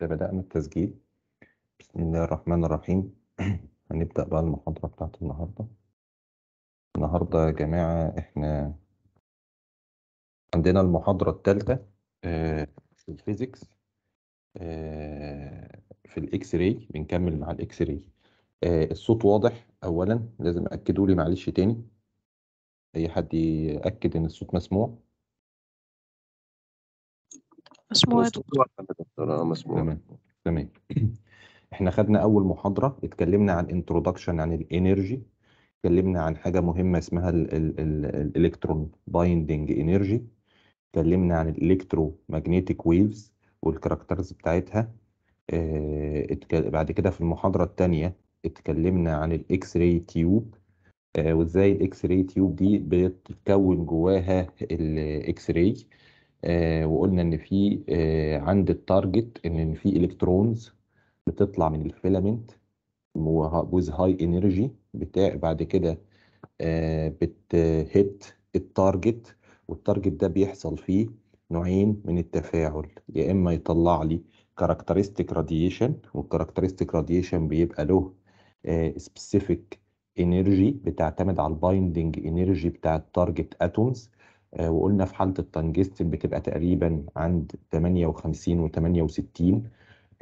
بدأنا التسجيل بسم الله الرحمن الرحيم هنبدأ بقى المحاضرة بتاعت النهاردة النهاردة يا جماعة احنا عندنا المحاضرة التالتة آه، في الفيزيكس آه، في الاكس راي بنكمل مع الاكس راي آه، الصوت واضح اولا لازم اكدوا لي معلش تاني اي حد ياكد ان الصوت مسموع مسموع قناة مسموع تمام تمام احنا خدنا اول محاضره اتكلمنا عن انترودكشن عن الانرجي اتكلمنا عن حاجه مهمه اسمها الالكترون بايندنج انرجي اتكلمنا عن الالكترو ماجنتيك ويفز والكاركترز بتاعتها آه، بعد كده في المحاضره الثانيه اتكلمنا عن الاكس راي تيوب وازاي الاكس راي تيوب دي بتتكون جواها الاكس راي آه، وقلنا ان في آه، عند التارجت ان في الكترونز بتطلع من الفيلامنت ويز هاي انرجي بتاع بعد كده بتهت التارجت والتارجت ده بيحصل فيه نوعين من التفاعل يا اما يطلع لي كاركترستيك راديشن والكاركترستيك راديشن بيبقى له سبيسيفيك آه، انرجي بتعتمد على البايندنج انرجي بتاع التارجت اتومز آه، وقلنا في حاله التنجستن بتبقى تقريبا عند 58 و68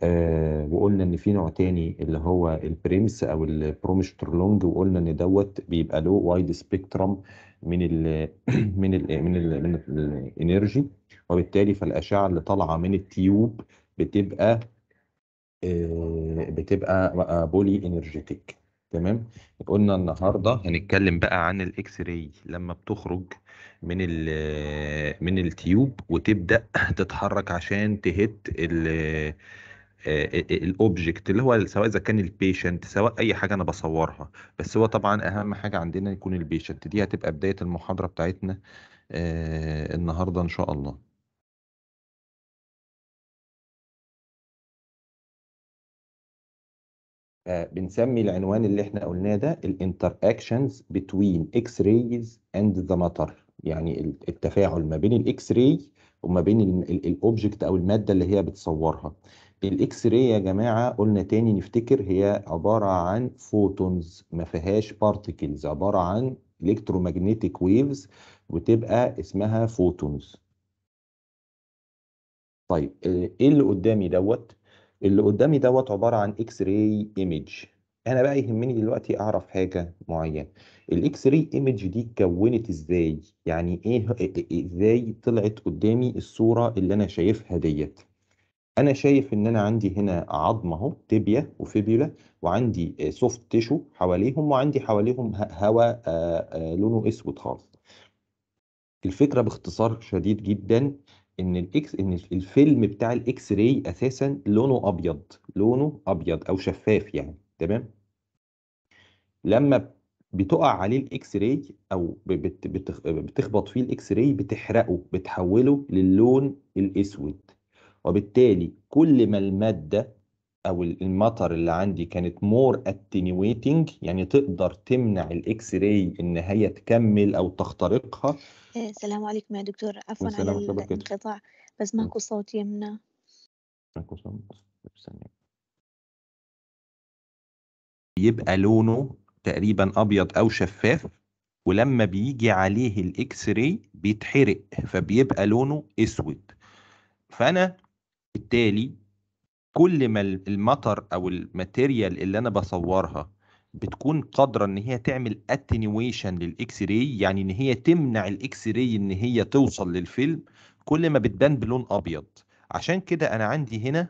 آه، وقلنا ان في نوع تاني اللي هو البريمس او البروميسترلونج وقلنا ان دوت بيبقى له وايد سبيكترم من الـ من الـ من الـ من الانرجي وبالتالي فالاشعه اللي طالعه من التيوب بتبقى آه، بتبقى بولي انرجيتيك تمام قلنا النهارده هنتكلم بقى عن الاكس راي لما بتخرج من من التيوب وتبدا تتحرك عشان تهت الاوبجكت آه، آه، اللي هو سواء اذا كان البيشنت سواء اي حاجه انا بصورها بس هو طبعا اهم حاجه عندنا يكون البيشنت دي هتبقى بدايه المحاضره بتاعتنا آه، النهارده ان شاء الله بنسمي العنوان اللي احنا قلناه ده الانتر اكشنز بتوين اكس ريز اند ذا ماتر يعني التفاعل ما بين الاكس راي وما بين الاوبجكت او الماده اللي هي بتصورها الاكس راي يا جماعه قلنا تاني نفتكر هي عباره عن فوتونز ما فيهاش بارتيكلز عباره عن الكترومagnetic ويفز وتبقى اسمها فوتونز طيب آه، ايه اللي قدامي دوت اللي قدامي دوت عباره عن اكس راي ايمج انا بقى يهمني دلوقتي اعرف حاجه معينه الاكس راي ايمج دي اتكونت ازاي يعني ايه ازاي طلعت قدامي الصوره اللي انا شايفها ديت انا شايف ان انا عندي هنا عظم اهو تيبيا وفيبيولا وعندي سوفت آه، تيشو حواليهم وعندي حواليهم هواء آه، آه، لونه اسود خالص الفكره باختصار شديد جدا ان الاكس ان الفيلم بتاع الاكس راي اساسا لونه ابيض لونه ابيض او شفاف يعني تمام لما بتقع عليه الاكس راي او بتخبط فيه الاكس راي بتحرقه بتحوله للون الاسود وبالتالي كل ما الماده او المطر اللي عندي كانت مور اتنيويتنج يعني تقدر تمنع الاكس راي ان هي تكمل او تخترقها إيه، السلام عليكم يا دكتور عفوا على الانقطاع بس ماكو صوت يمنا ماكو صوت بيبقى لونه تقريبا ابيض او شفاف ولما بيجي عليه الاكس راي بيتحرق فبيبقى لونه اسود فانا بالتالي كل ما المطر او الماتيريال اللي انا بصورها بتكون قادره ان هي تعمل اتنيويشن للاكس راي يعني ان هي تمنع الاكس راي ان هي توصل للفيلم كل ما بتبان بلون ابيض عشان كده انا عندي هنا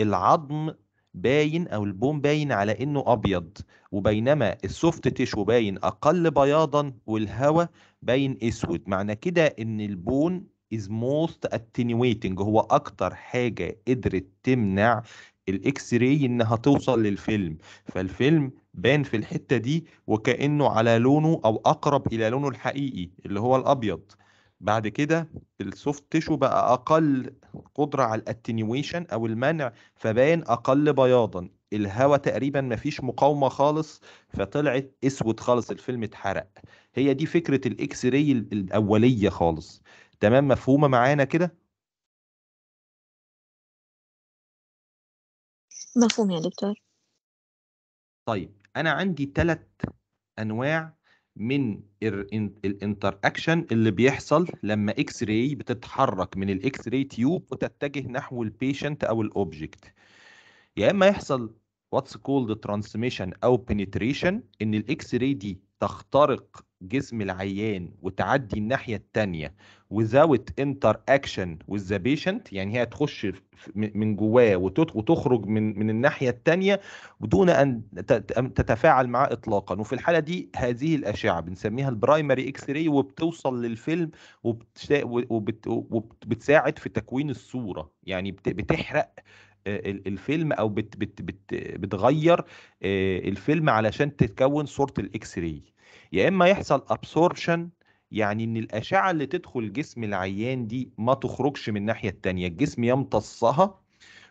العظم باين او البون باين على انه ابيض وبينما السوفت تيشو باين اقل بياضا والهواء باين اسود معنى كده ان البون is most attenuating هو اكتر حاجه قدرت تمنع الاكس راي انها توصل للفيلم فالفيلم بان في الحته دي وكانه على لونه او اقرب الى لونه الحقيقي اللي هو الابيض بعد كده السوفت تيشو بقى اقل قدره على الاتنيويشن او المنع فباين اقل بياضا الهواء تقريبا مفيش مقاومه خالص فطلعت اسود خالص الفيلم اتحرق هي دي فكره الاكس راي الاوليه خالص تمام مفهومه معانا كده مفهوم يا دكتور طيب انا عندي ثلاث انواع من الانتر اكشن اللي بيحصل لما اكس راي بتتحرك من الاكس راي تيوب وتتجه نحو البيشنت او الاوبجكت يا اما يحصل واتس كولد ترانسميشن او بنتريشن ان الاكس راي دي تخترق جسم العيان وتعدي الناحية التانية وزاوت انتر اكشن وذ يعني هي تخش من جواه وتخرج من من الناحية التانية بدون أن تتفاعل معاه إطلاقا وفي الحالة دي هذه الأشعة بنسميها البرايمري إكس راي وبتوصل للفيلم وبتساعد في تكوين الصورة يعني بتحرق آه، الفيلم او بت بت بت بتغير آه، الفيلم علشان تتكون صوره الاكس راي يا اما يحصل ابسوربشن يعني ان الاشعه اللي تدخل جسم العيان دي ما تخرجش من الناحيه الثانيه الجسم يمتصها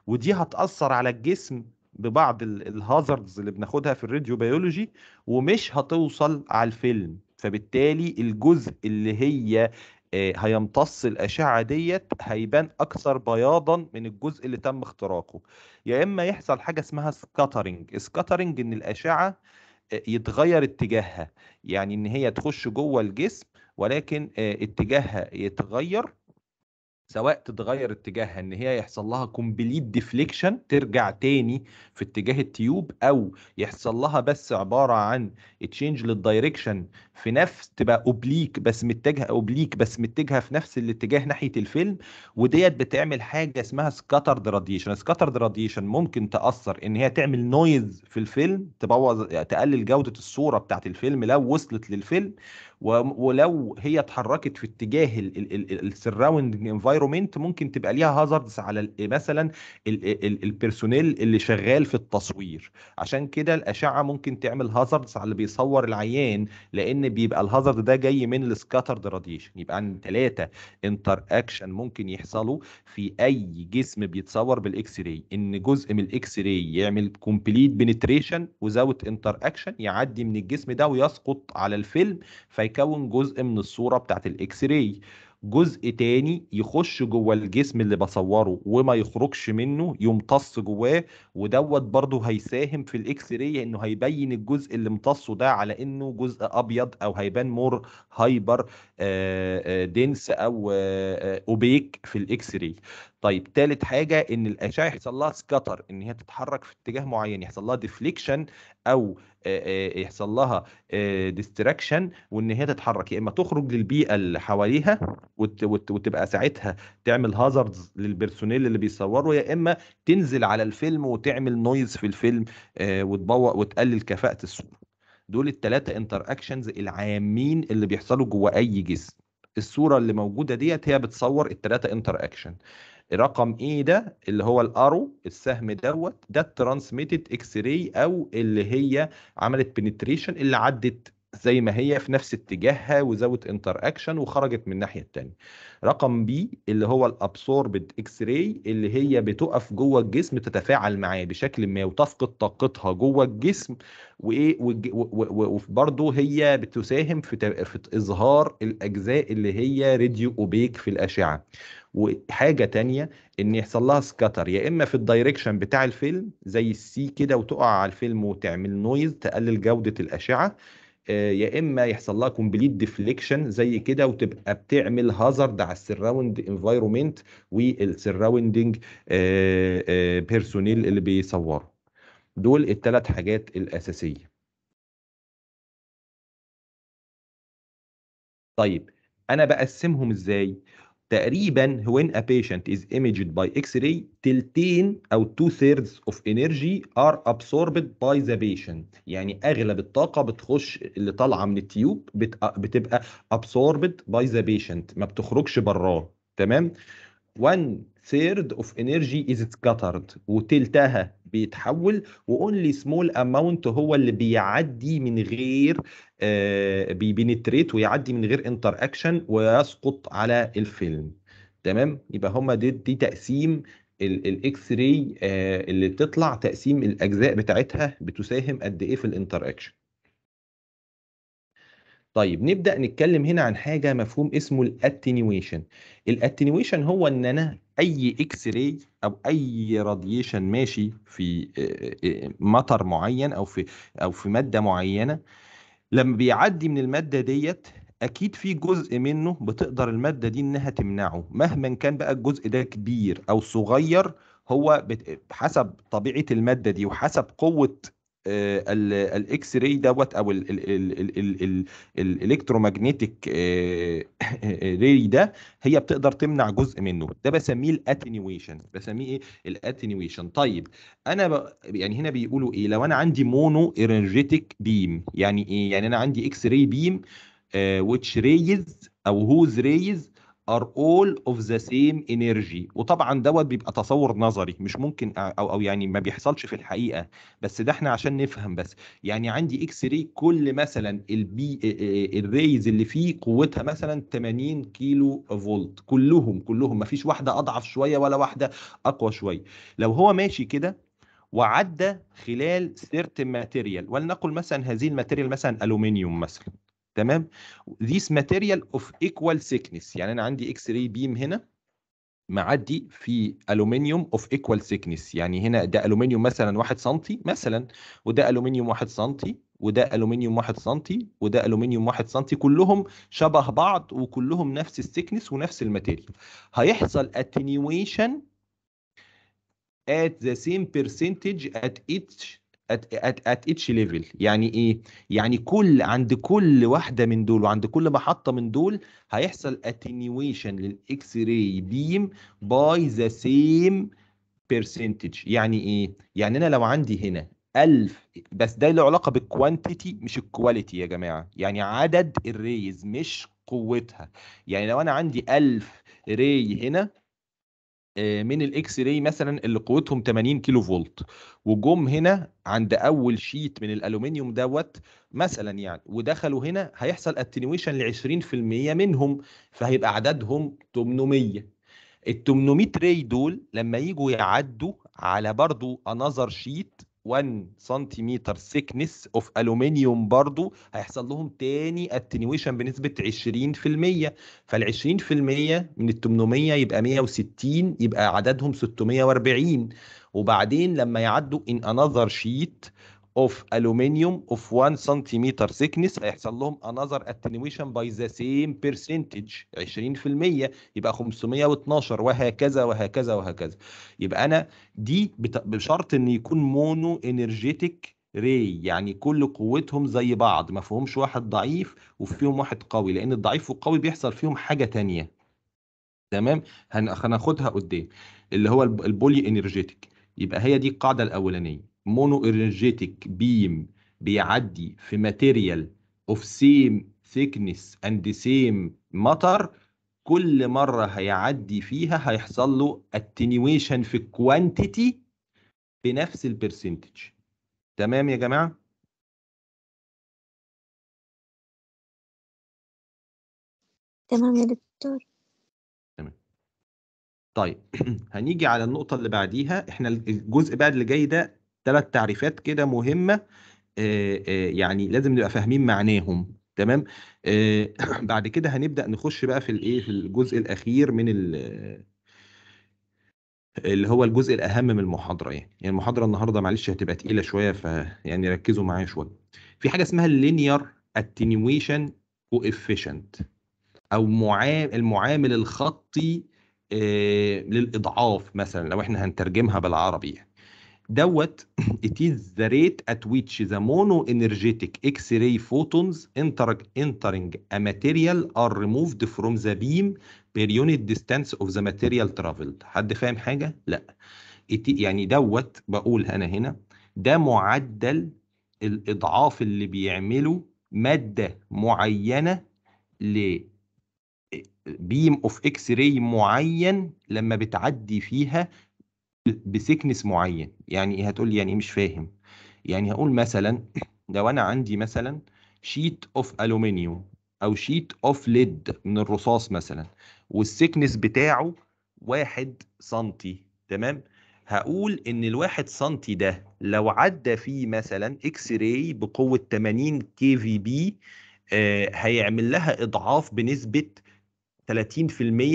ودي هتاثر على الجسم ببعض الهازاردز اللي بناخدها في الراديو بيولوجي ومش هتوصل على الفيلم فبالتالي الجزء اللي هي آه، هيمتص الأشعة ديت هيبان أكثر بياضا من الجزء اللي تم اختراقه يا إما يحصل حاجة اسمها سكاترنج سكاترينج إن الأشعة آه، يتغير اتجاهها يعني إن هي تخش جوه الجسم ولكن آه، اتجاهها يتغير سواء تتغير اتجاهها ان هي يحصل لها كومبليت ديفليكشن ترجع تاني في اتجاه التيوب او يحصل لها بس عباره عن تشينج للدايركشن في نفس تبقى اوبليك بس متجهه اوبليك بس متجهه في نفس الاتجاه ناحيه الفيلم وديت بتعمل حاجه اسمها سكاترد راديشن سكاترد راديشن ممكن تاثر ان هي تعمل نويز في الفيلم تبوظ تقلل جوده الصوره بتاعت الفيلم لو وصلت للفيلم ولو هي اتحركت في اتجاه السراوند انفايرومنت ممكن تبقى ليها هازاردز على مثلا البيرسونيل اللي شغال في التصوير عشان كده الاشعه ممكن تعمل هازاردز على اللي بيصور العيان لان بيبقى الهازارد ده جاي من السكاترد راديشن يبقى عن ثلاثه انتر اكشن ممكن يحصلوا في اي جسم بيتصور بالاكس راي ان جزء من الاكس راي يعمل كومبليت بنتريشن وزاوت انتر اكشن يعدي من الجسم ده ويسقط على الفيلم فيكون جزء من الصوره بتاعت الاكس راي جزء تاني يخش جوه الجسم اللي بصوره وما يخرجش منه يمتص جواه ودوت برضه هيساهم في الاكس راي انه هيبين الجزء اللي امتصه ده على انه جزء ابيض او هيبان مور هايبر آه، آه، دنس او آه، اوبيك في الاكس راي طيب ثالث حاجه ان الاشعه يحصل لها سكتر ان هي تتحرك في اتجاه معين يحصل لها ديفليكشن او يحصل لها ديستراكشن وان هي تتحرك يا اما تخرج للبيئه اللي حواليها وتبقى ساعتها تعمل هازاردز للبرسونيل اللي بيصوروا يا اما تنزل على الفيلم وتعمل نويز في الفيلم وتبوق وتقلل كفاءه الصوره دول التلاتة انتر اكشنز العامين اللي بيحصلوا جوه اي جسم الصوره اللي موجوده ديت هي بتصور التلاتة انتر اكشن رقم ايه ده اللي هو الارو السهم دوت ده الترانسميتد اكس راي او اللي هي عملت بنتريشن اللي عدت زي ما هي في نفس اتجاهها وزاوت انتر اكشن وخرجت من الناحيه الثانيه رقم بي اللي هو الابسوربد اكس راي اللي هي بتقف جوه الجسم تتفاعل معاه بشكل ما وتفقد طاقتها جوه الجسم وايه وبرده هي بتساهم في, في اظهار الاجزاء اللي هي راديو اوبيك في الاشعه وحاجه تانية ان يحصل لها سكاتر يا اما في الدايركشن بتاع الفيلم زي السي كده وتقع على الفيلم وتعمل نويز تقلل جوده الاشعه آه، يا اما يحصل لها كومبليت ديفليكشن زي كده وتبقى بتعمل هازارد على السراوند انفايرومنت والسراوندنج بيرسونيل اللي بيصوروا دول الثلاث حاجات الاساسيه طيب انا بقسمهم ازاي تقريبا when a patient is imaged by x-ray تلتين او two thirds of energy are absorbed by the patient يعني اغلب الطاقه بتخش اللي طالعه من التيوب بتبقى absorbed by the patient ما بتخرجش براه تمام one third of energy is scattered وتلتها بيتحول و only small amount هو اللي بيعدي من غير آه، بيبينتريت ويعدي من غير انتر اكشن ويسقط على الفيلم تمام يبقى هما دي, دي تقسيم الاكس راي آه، اللي بتطلع تقسيم الاجزاء بتاعتها بتساهم قد ايه في الانتر اكشن طيب نبدا نتكلم هنا عن حاجه مفهوم اسمه الاتنيويشن الاتنيويشن هو ان انا اي اكس راي او اي راديشن ماشي في مطر آه، معين او في او في ماده معينه لما بيعدي من الماده ديت اكيد في جزء منه بتقدر الماده دي انها تمنعه مهما كان بقى الجزء ده كبير او صغير هو بحسب حسب طبيعه الماده دي وحسب قوه آه، الاكس راي دوت او الالكتروماجنتيك آه، راي ده هي بتقدر تمنع جزء منه ده بسميه الاتنيويشن بسميه ايه الاتنيويشن طيب انا ب... يعني هنا بيقولوا ايه لو انا عندي مونو ايرنجيتك بيم يعني ايه يعني انا عندي اكس راي بيم ويتش ريز او هوز ريز are all of the same energy وطبعا دوت بيبقى تصور نظري مش ممكن او او يعني ما بيحصلش في الحقيقه بس ده احنا عشان نفهم بس يعني عندي اكس راي كل مثلا البي الريز اللي فيه قوتها مثلا 80 كيلو فولت كلهم كلهم ما فيش واحده اضعف شويه ولا واحده اقوى شويه لو هو ماشي كده وعدى خلال سيرت ماتيريال ولنقل مثلا هذه الماتيريال مثلا الومنيوم مثلا تمام ذيس ماتيريال اوف ايكوال سيكنس يعني انا عندي اكس راي بيم هنا معدي في الومنيوم اوف ايكوال سيكنس يعني هنا ده الومنيوم مثلا 1 سم مثلا وده الومنيوم 1 سم وده الومنيوم 1 سم وده الومنيوم 1 سم كلهم شبه بعض وكلهم نفس السيكنس ونفس الماتيريال هيحصل اتنيويشن ات ذا سيم بيرسنتج ات ايتش ات اتش ليفل يعني ايه يعني كل عند كل واحده من دول وعند كل محطه من دول هيحصل اتنيويشن للاكس راي بيم باي ذا سيم بيرسنتج يعني ايه يعني انا لو عندي هنا 1000 بس ده له علاقه بالكوانتيتي مش الكواليتي يا جماعه يعني عدد الريز مش قوتها يعني لو انا عندي 1000 ري هنا آه، من الاكس راي مثلا اللي قوتهم 80 كيلو فولت وجم هنا عند اول شيت من الالومنيوم دوت مثلا يعني ودخلوا هنا هيحصل اتنيويشن ل 20% منهم فهيبقى عددهم 800 ال 800 راي دول لما يجوا يعدوا على برضو انذر شيت 1 سنتيمتر سيكنس اوف الومنيوم برضو هيحصل لهم تاني اتنيويشن بنسبه 20% فال 20% من ال 800 يبقى 160 يبقى عددهم 640 وبعدين لما يعدوا ان انذر شيت of الومنيوم of 1 سنتيمتر ثيكنس هيحصل لهم another attenuation by the same percentage 20% يبقى 512 وهكذا وهكذا وهكذا يبقى انا دي بشرط ان يكون مونو انرجيتك ري يعني كل قوتهم زي بعض ما فيهمش واحد ضعيف وفيهم واحد قوي لان الضعيف والقوي بيحصل فيهم حاجه ثانيه تمام هناخدها قدام اللي هو البولي انرجيتك يبقى هي دي القاعده الاولانيه مونو انرجيتك بيم بيعدي في ماتيريال اوف سيم ثيكنس اند سيم مطر كل مره هيعدي فيها هيحصل له اتنيويشن في الكوانتيتي بنفس البرسنتج تمام يا جماعه تمام يا دكتور تمام طيب هنيجي على النقطه اللي بعديها احنا الجزء بعد اللي جاي ده ثلاث تعريفات كده مهمه يعني لازم نبقى فاهمين معناهم تمام بعد كده هنبدا نخش بقى في الايه في الجزء الاخير من اللي هو الجزء الاهم من المحاضره يعني. يعني المحاضره النهارده معلش هتبقى تقيله شويه ف يعني ركزوا معايا شويه في حاجه اسمها linear اتنيويشن coefficient او المعامل الخطي للاضعاف مثلا لو احنا هنترجمها بالعربي يعني. دوت it is the rate at which the mono-energetic X-ray photons entering a material are removed from the beam per unit distance of the material traveled حد فاهم حاجة؟ لا it, يعني دوت بقول أنا هنا ده معدل الإضعاف اللي بيعمله مادة معينة ل بيم اوف اكس راي معين لما بتعدي فيها بسكنس معين يعني إيه؟ هتقول لي يعني ايه مش فاهم يعني هقول مثلا لو انا عندي مثلا شيت اوف الومنيوم او شيت اوف ليد من الرصاص مثلا والسكنس بتاعه واحد سنتي تمام هقول ان الواحد سنتي ده لو عدى فيه مثلا اكس راي بقوه 80 كي في بي آه، هيعمل لها اضعاف بنسبه 30%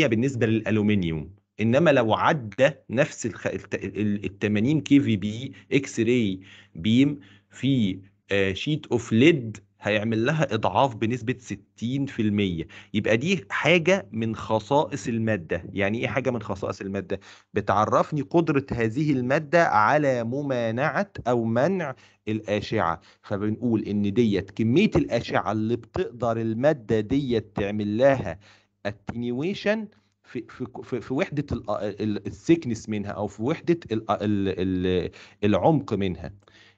بالنسبه للالومنيوم انما لو عدى نفس ال 80 كي في بي اكس راي بيم في شيت اوف ليد هيعمل لها اضعاف بنسبه 60% يبقى دي حاجه من خصائص الماده يعني ايه حاجه من خصائص الماده بتعرفني قدره هذه الماده على ممانعه او منع الاشعه فبنقول ان ديت كميه الاشعه اللي بتقدر الماده ديت تعمل لها اتنيويشن في في في وحده السكنس منها او في وحده الـ الـ العمق منها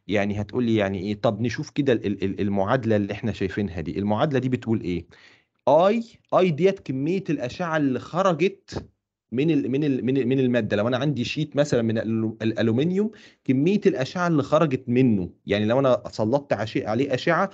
يعني هتقول لي يعني ايه طب نشوف كده المعادله اللي احنا شايفينها دي المعادله دي بتقول ايه اي اي ديت كميه الاشعه اللي خرجت من الـ من الـ من الـ من الماده لو انا عندي شيت مثلا من الالومنيوم كميه الاشعه اللي خرجت منه يعني لو انا سلطت عليه اشعه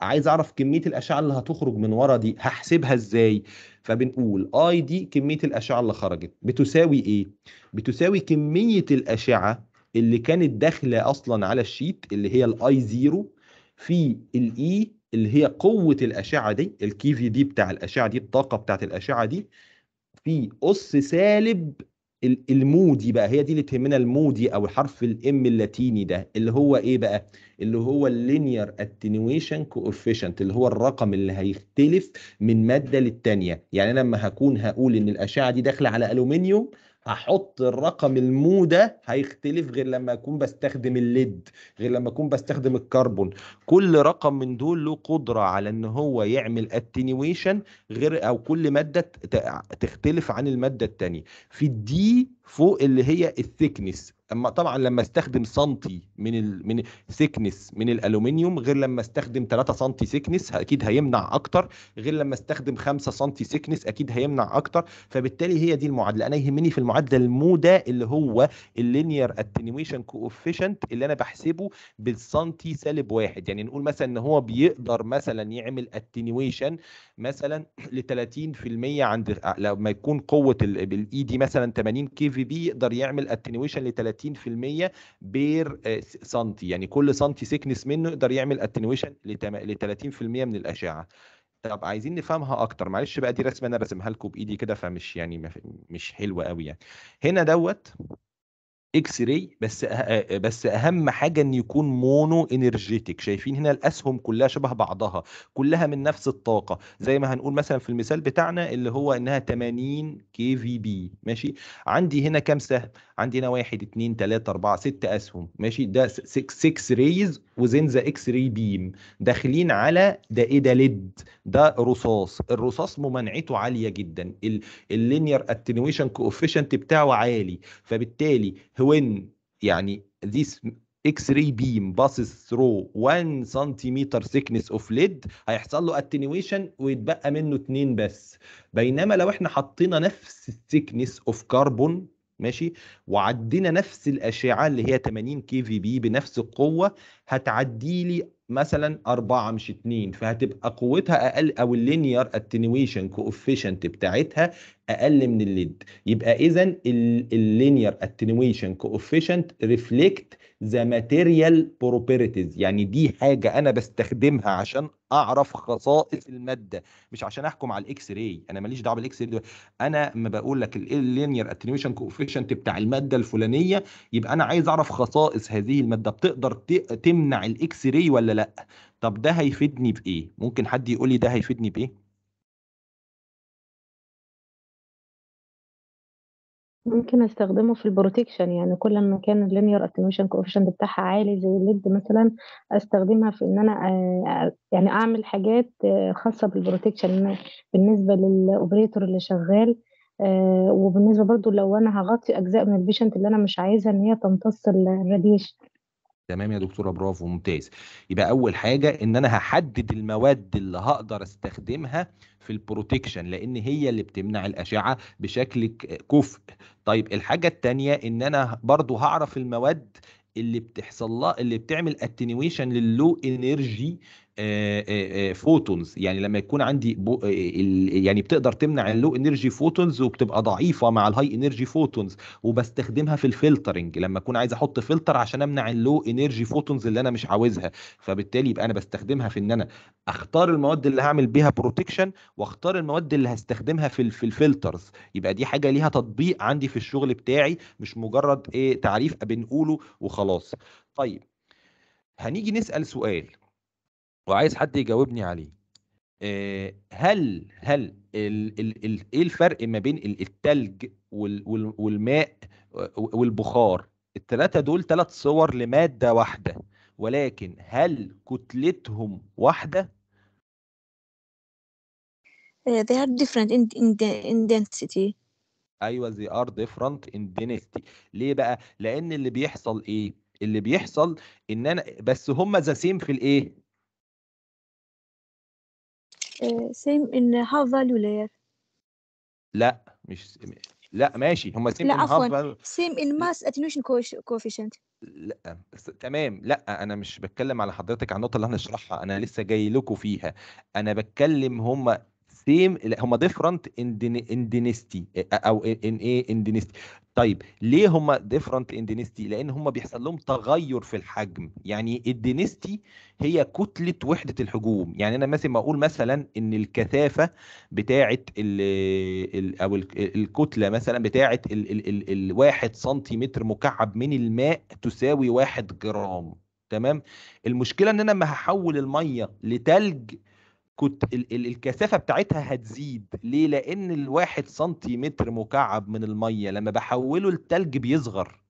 عايز اعرف كميه الاشعه اللي هتخرج من ورا دي هحسبها ازاي فبنقول اي دي كميه الاشعه اللي خرجت بتساوي ايه بتساوي كميه الاشعه اللي كانت داخله اصلا على الشيت اللي هي الاي زيرو في الاي e اللي هي قوه الاشعه دي الكي في دي بتاع الاشعه دي الطاقه بتاعت الاشعه دي في اس سالب المودي بقى هي دي اللي تهمنا المودي او حرف الام اللاتيني ده اللي هو ايه بقى اللي هو اللينير اتنويشن كوفيشنت اللي هو الرقم اللي هيختلف من ماده للتانيه يعني انا لما هكون هقول ان الاشعه دي داخله على الومنيوم هحط الرقم المودة هيختلف غير لما اكون بستخدم الليد غير لما اكون بستخدم الكربون كل رقم من دول له قدرة على ان هو يعمل اتنيويشن غير او كل مادة تختلف عن المادة التانية في الدي فوق اللي هي الثيكنس اما طبعا لما استخدم سنتي من ال... من سيكنس من الالومنيوم غير لما استخدم 3 سنتي سيكنس اكيد هيمنع اكتر غير لما استخدم 5 سنتي سيكنس اكيد هيمنع اكتر فبالتالي هي دي المعادله انا يهمني في المعادله ده اللي هو اللينير اتنيويشن كوفيشنت اللي انا بحسبه بالسنتي سالب واحد يعني نقول مثلا ان هو بيقدر مثلا يعمل اتنيويشن مثلا ل 30% عند آه، لما يكون قوه الاي دي e مثلا 80 كي في بي يقدر يعمل اتنويشن ل 30% بير آه، سنتي يعني كل سنتي سيكنس منه يقدر يعمل اتنويشن ل 30% من الاشعه طب عايزين نفهمها اكتر معلش بقى دي رسمه انا رسمها لكم بايدي كده فمش يعني مش حلوه قوي يعني هنا دوت اكس راي بس أه،, أه بس اهم حاجه ان يكون مونو انرجيتك شايفين هنا الاسهم كلها شبه بعضها كلها من نفس الطاقه زي ما هنقول مثلا في المثال بتاعنا اللي هو انها 80 كي في بي ماشي عندي هنا كام سهم عندي هنا 1 2 3 4 6 اسهم ماشي ده 6 ريز وزنزا اكس راي بيم داخلين على ده ايه ده ليد ده رصاص الرصاص ممانعته عاليه جدا اللينير اتنويشن كوفيشنت بتاعه عالي فبالتالي when يعني this X-ray beam passes through 1 centimeter thickness of lead هيحصل له attenuation ويتبقى منه اتنين بس بينما لو احنا حطينا نفس thickness of carbon ماشي وعدينا نفس الاشعه اللي هي 80 كي في بي بنفس القوه هتعدي لي مثلا أربعة مش اتنين فهتبقى قوتها اقل او اللينير اتنويشن كوفيشنت بتاعتها اقل من الليد يبقى اذا اللينير اتنويشن كوفيشنت ريفليكت ذا ماتيريال بروبرتيز يعني دي حاجه انا بستخدمها عشان اعرف خصائص الماده مش عشان احكم على الاكس راي انا ماليش دعوه بالاكس راي انا ما بقول لك اللينير اتنيويشن كوفيشنت بتاع الماده الفلانيه يبقى انا عايز اعرف خصائص هذه الماده بتقدر تمنع الاكس راي ولا لا طب ده هيفيدني بايه ممكن حد يقول لي ده هيفيدني بايه ممكن أستخدمه في البروتكشن، يعني كل ما كان اللينير اتنيوشن coefficient بتاعها عالي زي الليد مثلًا، أستخدمها في إن أنا آه، يعني أعمل حاجات آه، خاصة بالبروتكشن بالنسبة للاوبريتور اللي شغّال آه، وبالنسبة برضه لو أنا هغطي أجزاء من البيشنت اللي أنا مش عايزها إن هي تمتص الراديشن تمام يا دكتوره برافو ممتاز يبقى اول حاجه ان انا هحدد المواد اللي هقدر استخدمها في البروتكشن لان هي اللي بتمنع الاشعه بشكل كفء طيب الحاجه الثانيه ان انا برضو هعرف المواد اللي بتحصل لها اللي بتعمل اتنيويشن للو انرجي آه، آه، آه، فوتونز يعني لما يكون عندي يعني بتقدر تمنع اللو انرجي فوتونز وبتبقى ضعيفه مع الهاي انرجي فوتونز وبستخدمها في الفلترنج لما اكون عايز احط فلتر عشان امنع اللو انرجي فوتونز اللي انا مش عاوزها فبالتالي يبقى انا بستخدمها في ان انا اختار المواد اللي هعمل بيها بروتكشن واختار المواد اللي هستخدمها في في الفلترز يبقى دي حاجه ليها تطبيق عندي في الشغل بتاعي مش مجرد ايه تعريف بنقوله وخلاص طيب هنيجي نسال سؤال وعايز حد يجاوبني عليه آه، هل هل ايه الفرق ما بين التلج والماء آه، والبخار الثلاثه دول ثلاث صور لماده واحده ولكن هل كتلتهم واحده آه، they are different in, in, in density ايوه they are different in density ليه بقى لان اللي بيحصل ايه اللي بيحصل ان انا بس هم ذا سيم في الايه سيم ان هاف فاليو لاير لا مش لا ماشي هما سيم لا ان عفوا هاف سيم ان ماس اتنيوشن كوفيشنت لا تمام لا انا مش بتكلم على حضرتك على النقطه اللي هنشرحها انا لسه جاي لكم فيها انا بتكلم هما سيم هم ديفرنت اندينستي او ان ايه اندينستي طيب ليه هم ديفرنت اندينستي لان هم بيحصل لهم تغير في الحجم يعني الدينستي هي كتله وحده الحجوم يعني انا مثلا ما اقول مثلا ان الكثافه بتاعه ال ال او ال الكتله مثلا بتاعه الواحد سنتيمتر مكعب من الماء تساوي واحد جرام تمام المشكله ان انا لما هحول الميه لتلج كنت الكثافه بتاعتها هتزيد ليه لان الواحد سنتيمتر مكعب من الميه لما بحوله لثلج بيصغر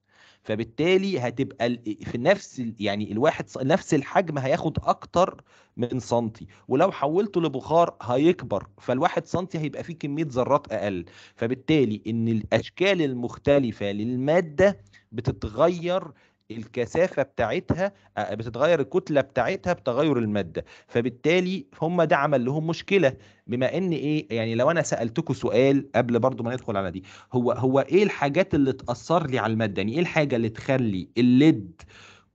فبالتالي هتبقى في نفس يعني الواحد نفس الحجم هياخد اكتر من سنتي ولو حولته لبخار هيكبر فالواحد سنتي هيبقى فيه كميه ذرات اقل فبالتالي ان الاشكال المختلفه للماده بتتغير الكثافه بتاعتها آه، بتتغير الكتله بتاعتها بتغير الماده فبالتالي هم ده عمل لهم مشكله بما ان ايه يعني لو انا سالتكم سؤال قبل برضو ما ندخل على دي هو هو ايه الحاجات اللي تاثر لي على الماده يعني ايه الحاجه اللي تخلي الليد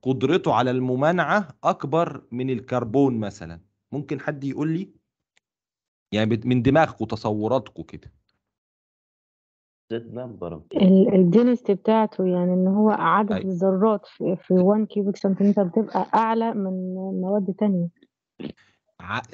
قدرته على الممانعه اكبر من الكربون مثلا ممكن حد يقول لي يعني من دماغكم تصوراتكم كده جدا نمبر الدينستي بتاعته يعني ان هو عدد أي. أيوة. الذرات في, في 1 كيوبيك سنتيمتر بتبقى اعلى من مواد تانية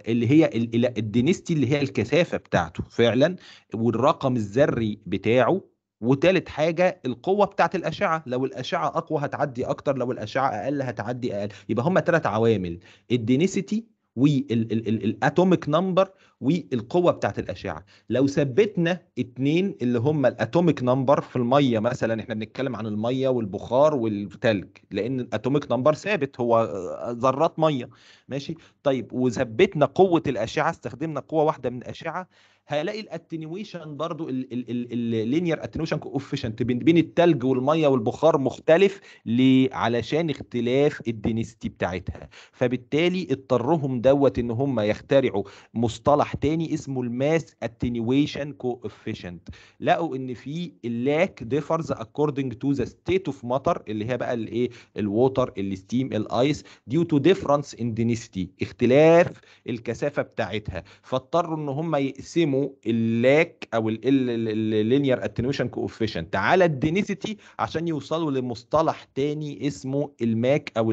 اللي هي الدنستي اللي هي الكثافه بتاعته فعلا والرقم الذري بتاعه وتالت حاجه القوه بتاعت الاشعه لو الاشعه اقوى هتعدي اكتر لو الاشعه اقل هتعدي اقل يبقى هم ثلاث عوامل الدينيسيتي والاتوميك نمبر والقوه بتاعت الاشعه لو ثبتنا اتنين اللي هم الاتوميك نمبر في الميه مثلا احنا بنتكلم عن الميه والبخار والثلج لان الاتوميك نمبر ثابت هو ذرات ميه ماشي طيب وثبتنا قوه الاشعه استخدمنا قوه واحده من الاشعه هلاقي الاتنيويشن برضو اللينير اتنيويشن كوفيشنت بين التلج والميه والبخار مختلف ليه علشان اختلاف الدينستي بتاعتها فبالتالي اضطرهم دوت ان هم يخترعوا مصطلح تاني اسمه الماس اتنيويشن كوفيشنت لقوا ان في اللاك ديفرز اكوردنج تو ذا ستيت اوف ماتر اللي هي بقى الايه الووتر الستيم الايس ديو تو ديفرنس ان دينستي اختلاف الكثافه بتاعتها فاضطروا ان هم يقسموا اسمه اللاك او اللينير اتنويشن كوفيشنت على الدينيسيتي عشان يوصلوا لمصطلح تاني اسمه الماك او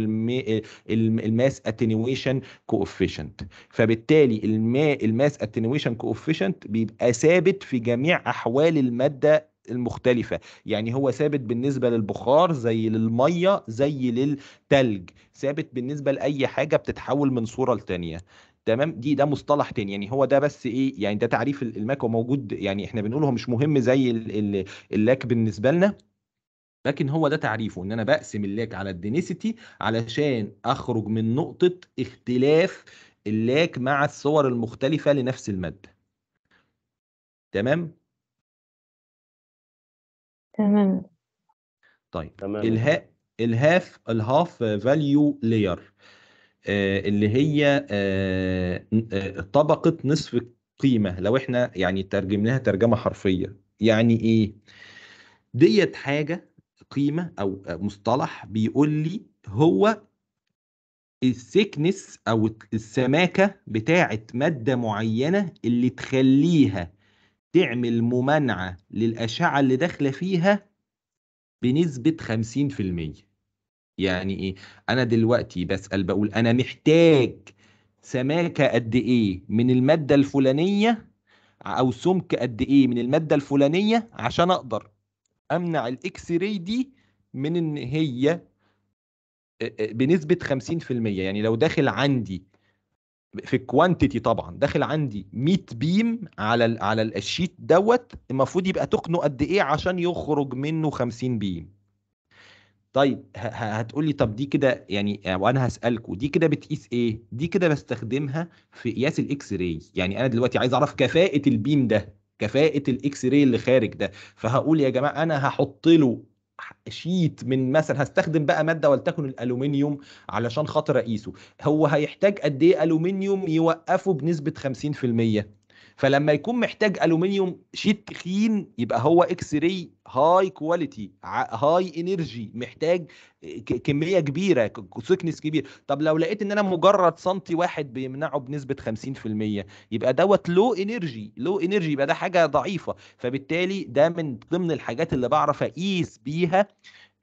الماس اتنويشن كوفيشنت فبالتالي الما الماس اتنويشن كوفيشنت بيبقى ثابت في جميع احوال الماده المختلفة يعني هو ثابت بالنسبة للبخار زي للمية زي للتلج ثابت بالنسبة لأي حاجة بتتحول من صورة لتانية تمام دي ده مصطلح تاني يعني هو ده بس ايه يعني ده تعريف الماك هو موجود يعني احنا بنقوله مش مهم زي اللاك بالنسبه لنا لكن هو ده تعريفه ان انا بقسم اللاك على الدينيسيتي علشان اخرج من نقطه اختلاف اللاك مع الصور المختلفه لنفس الماده تمام تمام طيب تمام الها الهاف الهاف فاليو لاير آه، اللي هي آه، آه، طبقة نصف قيمة لو احنا يعني ترجمناها ترجمة حرفية يعني ايه ديت حاجة قيمة او مصطلح بيقول لي هو السكنس او السماكة بتاعة مادة معينة اللي تخليها تعمل ممانعة للأشعة اللي داخلة فيها بنسبة 50% يعني ايه انا دلوقتي بسال بقول انا محتاج سماكه قد ايه من الماده الفلانيه او سمك قد ايه من الماده الفلانيه عشان اقدر امنع الاكس راي دي من ان هي بنسبه 50% يعني لو داخل عندي في الكوانتيتي طبعا داخل عندي 100 بيم على الـ على الشيت دوت المفروض يبقى تقنه قد ايه عشان يخرج منه 50 بيم طيب هتقولي طب دي كده يعني آه، وانا هسالك ودي كده بتقيس ايه؟ دي كده بستخدمها في قياس الاكس راي يعني انا دلوقتي عايز اعرف كفاءه البيم ده كفاءه الاكس راي اللي خارج ده فهقول يا جماعه انا هحط له شيت من مثلا هستخدم بقى ماده ولتكن الالومنيوم علشان خاطر اقيسه هو هيحتاج قد ايه الومنيوم يوقفه بنسبه 50% فلما يكون محتاج الومنيوم شيت تخين يبقى هو اكس راي هاي كواليتي هاي انرجي محتاج كميه كبيره سكنس كبير طب لو لقيت ان انا مجرد سنتي واحد بيمنعه بنسبه 50% يبقى دوت لو انرجي لو انرجي يبقى ده حاجه ضعيفه فبالتالي ده من ضمن الحاجات اللي بعرف اقيس بيها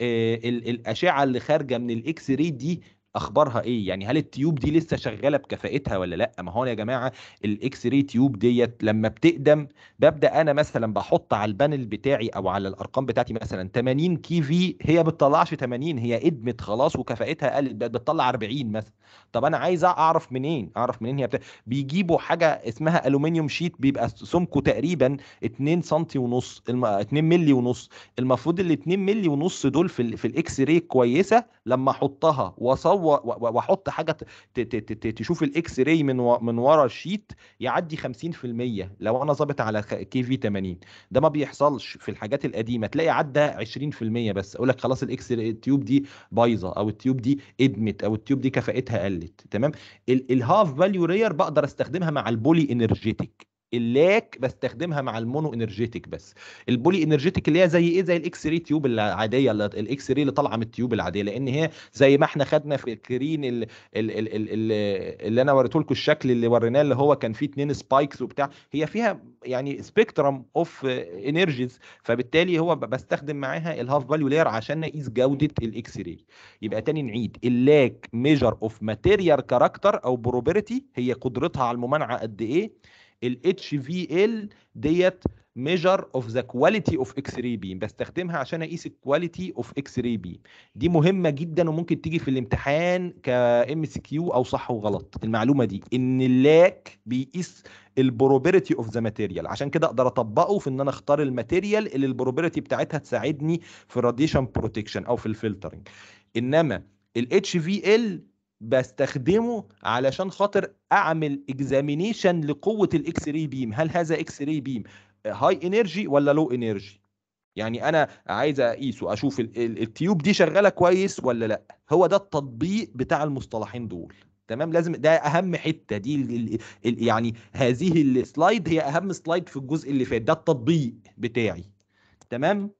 آه، الاشعه اللي خارجه من الاكس راي دي اخبارها ايه يعني هل التيوب دي لسه شغاله بكفاءتها ولا لا ما هو يا جماعه الاكس راي تيوب ديت لما بتقدم ببدا انا مثلا بحط على البانل بتاعي او على الارقام بتاعتي مثلا 80 كي في هي ما بتطلعش 80 هي قدمت خلاص وكفاءتها قلت بتطلع 40 مثلا طب انا عايز اعرف منين اعرف منين هي بتا... بيجيبوا حاجه اسمها الومنيوم شيت بيبقى سمكه تقريبا 2 سم ونص 2 مللي ونص المفروض ال 2 مللي ونص دول في الاكس راي كويسه لما احطها واصور واحط حاجه تشوف الاكس راي من من ورا الشيت يعدي 50% لو انا ظابط على كي في 80 ده ما بيحصلش في الحاجات القديمه تلاقي عدى 20% بس اقول لك خلاص الاكس التيوب دي بايظه او التيوب دي ادمت او التيوب دي كفاءتها قلت تمام الهاف فاليو رير بقدر استخدمها مع البولي انرجيتك اللاك بستخدمها مع المونو انرجيتك بس البولي انرجيتك اللي هي زي ايه زي الاكس ري تيوب العاديه الاكس ري اللي طالعه من التيوب العاديه لان هي زي ما احنا خدنا في الكرين اللي انا وريته لكم الشكل اللي وريناه اللي هو كان فيه اتنين سبايكس وبتاع هي فيها يعني سبيكترم اوف انرجيز فبالتالي هو بستخدم معاها الهاف فاليو لاير عشان اقيس جوده الاكس ري يبقى تاني نعيد اللاك ميجر اوف ماتيريال كاركتر او بروبرتي هي قدرتها على الممانعه قد ايه ال HVL ديت measure of the quality of X-ray beam بستخدمها عشان اقيس الكواليتي اوف X-ray beam دي مهمة جدا وممكن تيجي في الامتحان كام اس كيو او صح وغلط المعلومة دي ان اللاك بيقيس البروبرتي اوف ذا ماتيريال عشان كده اقدر اطبقه في ان انا اختار الماتيريال اللي البروبرتي بتاعتها تساعدني في الراديشن بروتكشن او في الفلترنج انما ال HVL بستخدمه علشان خاطر اعمل اكزامينيشن لقوه الاكس راي بيم هل هذا اكس راي بيم هاي انرجي ولا لو انرجي يعني انا عايز اقيسه اشوف التيوب دي شغاله كويس ولا لا هو ده التطبيق بتاع المصطلحين دول تمام لازم ده اهم حته دي الـ الـ يعني هذه السلايد هي اهم سلايد في الجزء اللي فات ده التطبيق بتاعي تمام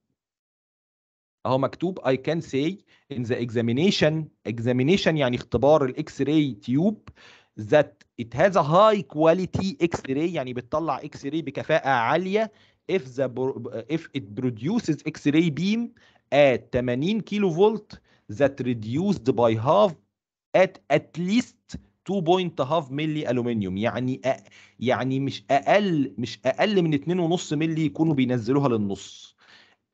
اهو مكتوب I can say in the examination examination يعني اختبار الاكس راي تيوب that it has a high quality x-ray يعني بتطلع x-ray بكفاءة عالية if the if it produces x-ray beam at 80 كيلو فولت that reduced by half at at least 2.5 ملي الومنيوم يعني يعني مش اقل مش اقل من 2.5 ملي يكونوا بينزلوها للنص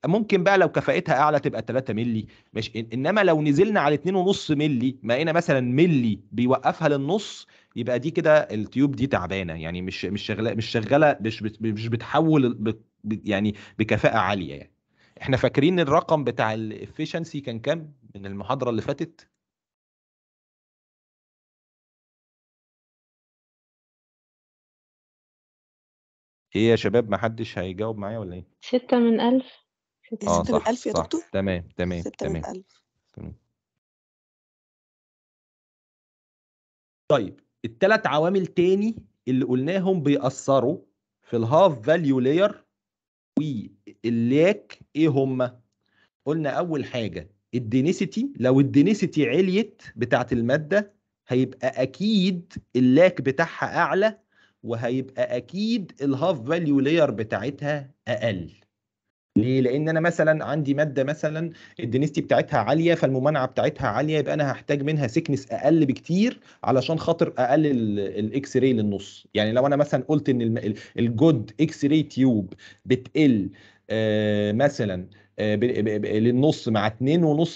ممكن بقى لو كفائتها اعلى تبقى 3 مللي مش انما لو نزلنا على 2.5 مللي بقينا مثلا مللي بيوقفها للنص يبقى دي كده التيوب دي تعبانه يعني مش مش شغاله مش شغاله مش مش بتحول يعني بكفاءه عاليه يعني احنا فاكرين الرقم بتاع الافشنسي كان كام من المحاضره اللي فاتت ايه يا شباب ما حدش هيجاوب معايا ولا ايه؟ ستة من ألف اه ألف يا صح دكتور تمام تمام تمام تمام. طيب التلات عوامل تاني اللي قلناهم بيأثروا في الهاف فاليو لاير واللاك ايه هما؟ قلنا اول حاجه الدينيسيتي لو الدينيسيتي عليت بتاعت الماده هيبقى اكيد اللاك بتاعها اعلى وهيبقى اكيد الهاف فاليو لاير بتاعتها اقل ليه؟ لان انا مثلا عندي ماده مثلا الدنستي بتاعتها عاليه فالممانعه بتاعتها عاليه يبقى انا هحتاج منها سكنس اقل بكتير علشان خاطر اقلل الاكس راي للنص يعني لو انا مثلا قلت ان الجود اكس راي تيوب بتقل آه مثلا آه للنص مع 2.5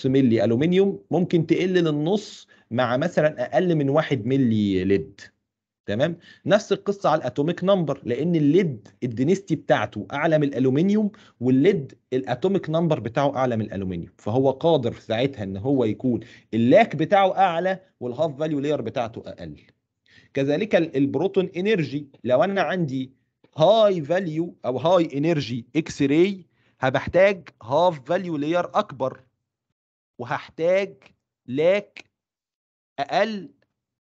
مللي الومنيوم ممكن تقل للنص مع مثلا اقل من 1 مللي ليد تمام نفس القصه على الاتوميك نمبر لان الليد الدنستي بتاعته اعلى من الالومنيوم والليد الاتوميك نمبر بتاعه اعلى من الالومنيوم فهو قادر ساعتها ان هو يكون اللاك بتاعه اعلى والهاف فاليو لاير بتاعته اقل كذلك البروتون انرجي لو انا عندي هاي فاليو او هاي انرجي اكس راي هبحتاج هاف فاليو لاير اكبر وهحتاج لاك اقل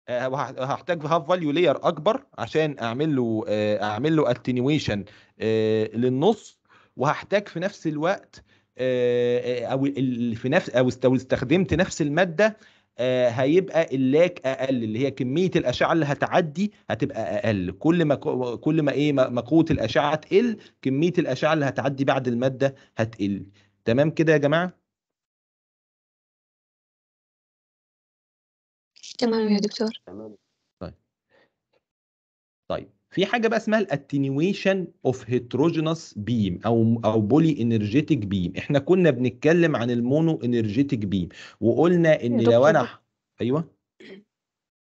وهحتاج هاف فاليو لاير اكبر عشان اعمل له آه، اعمل له اتنيويشن آه، للنص وهحتاج في نفس الوقت آه، او في نفس او استخدمت نفس الماده هيبقى اللاك اقل اللي هي كميه الاشعه اللي هتعدي هتبقى اقل كل ما كل ما ايه ما قوه الاشعه تقل كميه الاشعه اللي هتعدي بعد الماده هتقل تمام كده يا جماعه تمام يا دكتور تمام طيب طيب في حاجه بقى اسمها الاتنيويشن اوف هيتروجينوس بيم او او بولي انرجيتك بيم احنا كنا بنتكلم عن المونو انرجيتك بيم وقلنا ان لو انا ايوه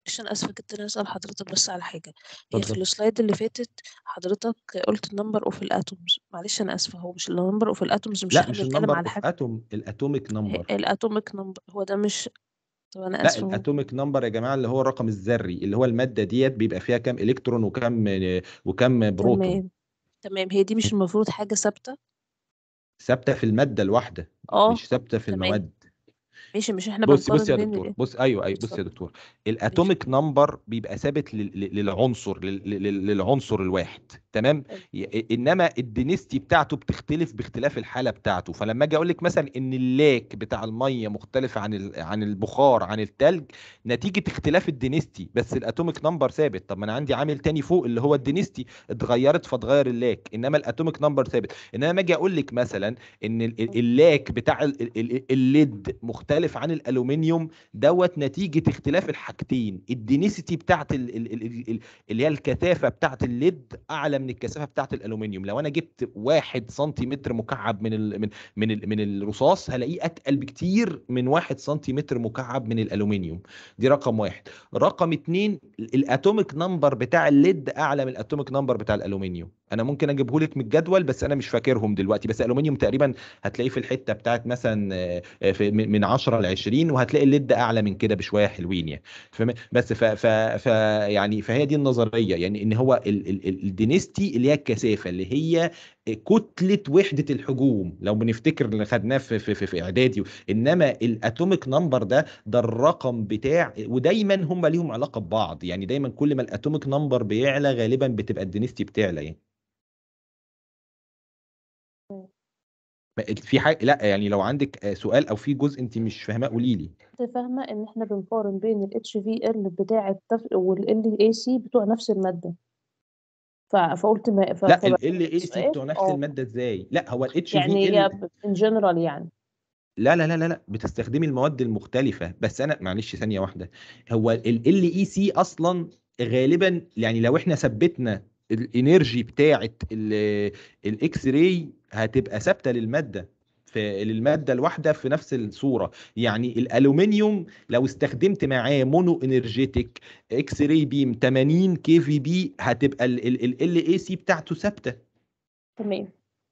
عشان اسفه جدا اسال حضرتك بس على حاجه هي في السلايد اللي فاتت حضرتك قلت النمبر اوف الاتومز معلش انا اسفه هو مش النمبر اوف الاتومز مش لا مش النمبر اوف الاتوم الاتوميك نمبر الاتوميك نمبر هو ده مش طب انا لا اسفه الاتوميك نمبر يا جماعه اللي هو الرقم الذري اللي هو الماده ديت بيبقى فيها كام الكترون وكم وكم بروتون تمام تمام هي دي مش المفروض حاجه ثابته ثابته في الماده الواحده آه. مش ثابته في تمام المواد ماشي مش احنا بص بص يا دكتور بص ايوه ايوه بص يا دكتور الاتوميك نمبر بيبقى ثابت للعنصر للعنصر الواحد تمام انما الدنستي بتاعته بتختلف باختلاف الحاله بتاعته فلما اجي اقول لك مثلا ان اللاك بتاع الميه مختلف عن عن البخار عن التلج نتيجه اختلاف الدنستي بس الاتوميك نمبر ثابت طب ما انا عندي عامل تاني فوق اللي هو الدنستي اتغيرت فاتغير اللاك انما الاتوميك نمبر ثابت انما اجي اقول لك مثلا ان اللاك بتاع الليد مختلف مختلف عن الالومنيوم دوت نتيجه اختلاف الحاجتين الدينيسيتي بتاعت اللي هي الكثافه بتاعت الليد اعلى من الكثافه بتاعت الالومنيوم لو انا جبت واحد سنتيمتر مكعب من الـ من من, الـ من الرصاص هلاقيه اتقل بكتير من واحد سنتيمتر مكعب من الالومنيوم دي رقم واحد رقم اتنين الاتوميك نمبر بتاع الليد اعلى من الاتوميك نمبر بتاع الالومنيوم انا ممكن اجيبه لك من الجدول بس انا مش فاكرهم دلوقتي بس الالومنيوم تقريبا هتلاقيه في الحته بتاعت مثلا آه، آه، من 10 ل 20 وهتلاقي الليد اعلى من كده بشويه حلوين يعني فاهم بس ف, ف, ف يعني فهي دي النظريه يعني ان هو ال ال ال الدينستي اللي هي الكثافه اللي هي كتله وحده الحجوم لو بنفتكر اللي خدناه في, في, في, في اعدادي انما الاتوميك نمبر ده ده الرقم بتاع ودايما هم ليهم علاقه ببعض يعني دايما كل ما الاتوميك نمبر بيعلى غالبا بتبقى الدينستي بتعلى يعني في حاجه لا يعني لو عندك آه، سؤال او في جزء انت مش فاهماه قولي لي كنت فاهمه ان احنا بنقارن بين الاتش في ال بتاع الطفل والال اي سي بتوع نفس الماده ف... فقلت ما ف... لا ال اي سي بتوع نفس آه. الماده ازاي لا هو الاتش في يعني هي ان جنرال يعني لا لا لا لا لا بتستخدمي المواد المختلفه بس انا معلش ثانيه واحده هو ال اي سي اصلا غالبا يعني لو احنا ثبتنا الانرجي بتاعه الاكس راي هتبقى ثابته للماده في للماده الواحده في نفس الصوره يعني الالومنيوم لو استخدمت معاه مونو انرجيتك اكس راي بيم 80 كي في بي هتبقى ال اي سي بتاعته ثابته تمام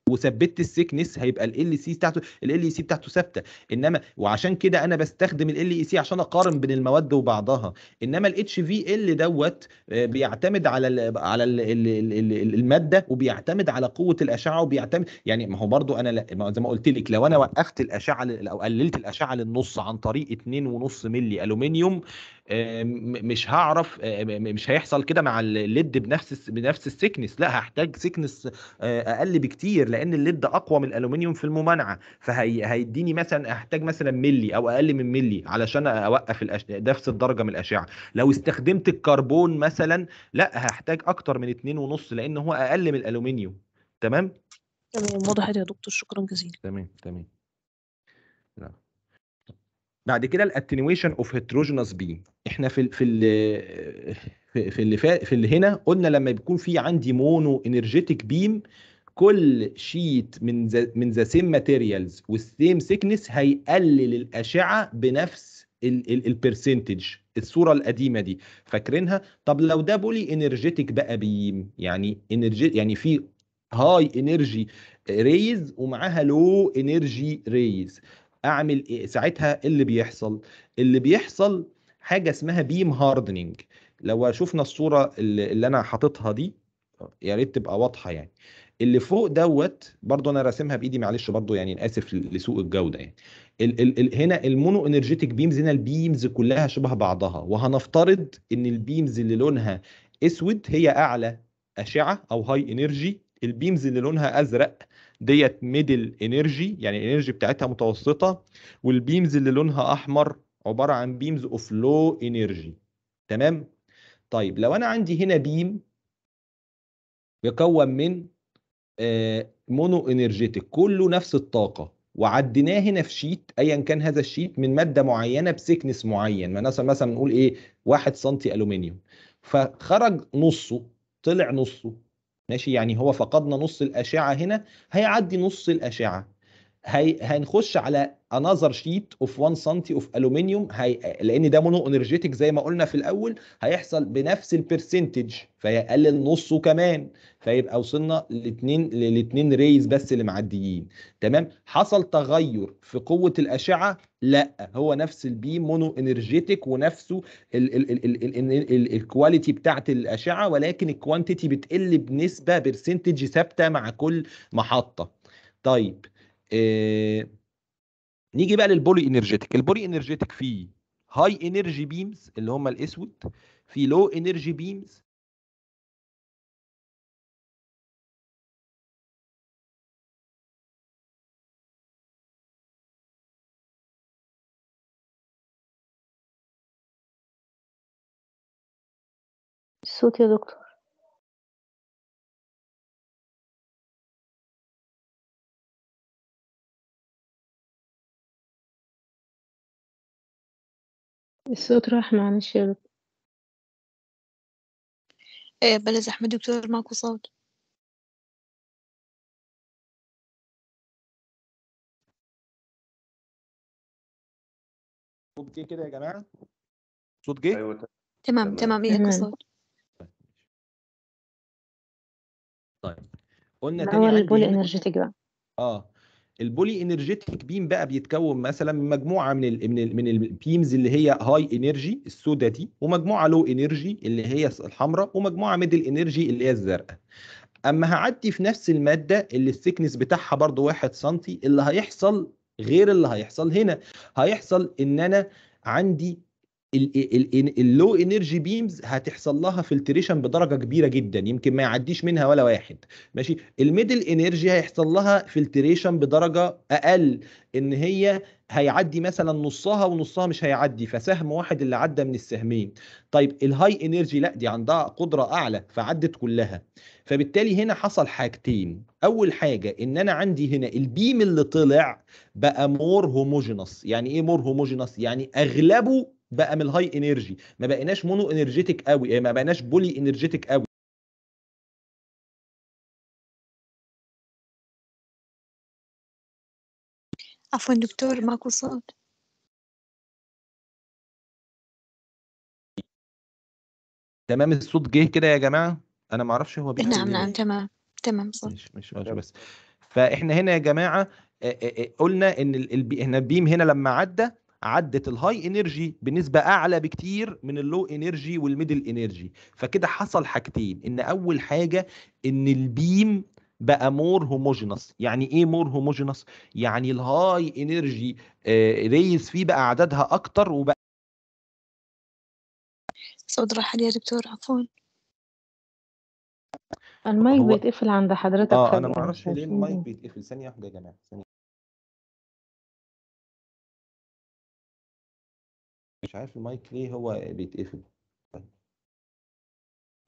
وثبت السيكنس هيبقى ال ال سي بتاعته ال ال سي e بتاعته ثابته انما وعشان كده انا بستخدم ال ال سي e عشان اقارن بين المواد وبعضها انما ال اتش في ال دوت آه، بيعتمد على الـ على الـ الـ الـ الماده وبيعتمد على قوه الاشعه وبيعتمد يعني ما هو برضو انا زي ما قلت لك لو انا وقفت الاشعه او قللت الاشعه للنص عن طريق 2.5 مللي الومنيوم آه، مش هعرف آه، آه، مش هيحصل كده مع الليد بنفس بنفس السكنس لا هحتاج سكنس اقل بكتير لان الليد اقوى من الالومنيوم في الممانعه فهيديني مثلا احتاج مثلا ملي او اقل من ملي علشان اوقف الأش... نفس الدرجه من الاشعه لو استخدمت الكربون مثلا لا هحتاج اكتر من ونص لان هو اقل من الالومنيوم تمام تمام وضحت يا دكتور شكرا جزيلا تمام تمام بعد كده الاتنويشن اوف هيتروجينوس بيم احنا في في في اللي في اللي هنا قلنا لما بيكون في عندي مونو انرجيتك بيم كل شيت من زا من ذا سيم ماتيريالز والسيم سيكنس هيقلل الاشعه بنفس البرسنتج الصوره القديمه دي فاكرينها طب لو ده بولي انرجيتك بقى بيم يعني انرجي يعني في هاي انرجي ريز ومعاها لو انرجي ريز اعمل ايه ساعتها اللي بيحصل اللي بيحصل حاجه اسمها بيم هاردنينج لو شفنا الصوره اللي, اللي انا حاططها دي يا ريت تبقى واضحه يعني اللي فوق دوت برضو انا راسمها بايدي معلش برضو يعني اسف لسوء الجوده يعني ال ال ال هنا المونو انرجيتك بيمز هنا البيمز كلها شبه بعضها وهنفترض ان البيمز اللي لونها اسود هي اعلى اشعه او هاي انرجي البيمز اللي لونها ازرق ديت ميدل انرجي يعني الانرجي بتاعتها متوسطه والبيمز اللي لونها احمر عباره عن بيمز اوف لو انرجي تمام طيب لو انا عندي هنا بيم يكون من مونو آه، انرجيتك كله نفس الطاقه وعديناه هنا في شيت ايا كان هذا الشيت من ماده معينه بسكنس معين مثلا مثلا نقول ايه 1 سم الومنيوم فخرج نصه طلع نصه ماشي يعني هو فقدنا نص الأشعة هنا هيعدي نص الأشعة هي هنخش على انذر شيت اوف 1 سم اوف الومنيوم لان ده مونو انرجيتك زي ما قلنا في الاول هيحصل بنفس البرسنتج فيقلل نصه كمان فيبقى وصلنا لاثنين لاثنين ريز بس اللي معديين تمام حصل تغير في قوه الاشعه لا هو نفس البيم مونو انرجيتك ونفسه الكواليتي بتاعت الاشعه ولكن الكوانتيتي بتقل بنسبه برسنتج ثابته مع كل محطه طيب آه، نيجي بقى للبولي انرجيتك البولي انرجيتك فيه هاي انرجي بيمز اللي هم الاسود في لو انرجي بيمز صوت يا دكتور الصوت راح معنا الشباب إيه بلا زحمة دكتور ماكو صوت صوت جه كده يا جماعة صوت جه ايوه تمام تمام ايه صوت طيب قلنا تاني اه البولي انرجيتك بيم بقى بيتكون مثلا من مجموعه من الـ من الـ من البيمز اللي هي هاي انرجي السودا دي ومجموعه لو انرجي اللي هي الحمراء ومجموعه ميدل انرجي اللي هي الزرقاء اما هعدي في نفس الماده اللي الثيكنس بتاعها برضو 1 سم اللي هيحصل غير اللي هيحصل هنا هيحصل ان انا عندي اللو انرجي بيمز هتحصل لها فلتريشن بدرجه كبيره جدا يمكن ما يعديش منها ولا واحد ماشي الميدل انرجي هيحصل لها فلتريشن بدرجه اقل ان هي هيعدي مثلا نصها ونصها مش هيعدي فسهم واحد اللي عدى من السهمين طيب الهاي انرجي لا دي عندها قدره اعلى فعدت كلها فبالتالي هنا حصل حاجتين اول حاجه ان انا عندي هنا البيم اللي طلع بقى مور هوموجينس يعني ايه مور هوموجينس يعني اغلبه بقى من الهاي انرجي ما بقيناش مونو انرجيتك قوي يعني ما بقيناش بولي انرجيتك قوي عفوا دكتور ماكو صوت تمام الصوت جه كده يا جماعه انا ما اعرفش هو نعم إيه. نعم تمام تمام صوت مش مش بس فاحنا هنا يا جماعه قلنا ان البي... هنا البيم هنا لما عدى عدت الهاي انرجي بنسبه اعلى بكتير من اللو انرجي والميدل انرجي فكده حصل حاجتين ان اول حاجه ان البيم بقى مور هوموجينس يعني ايه مور هوموجينس يعني الهاي انرجي ريز فيه بقى عددها اكتر وبقى صوت راح يا دكتور عفوا المايك هو... بيتقفل عند حضرتك اه انا ما اعرفش ليه المايك بيتقفل ثانيه واحده يا جماعه ثانيه مش عارف المايك ليه هو بيتقفل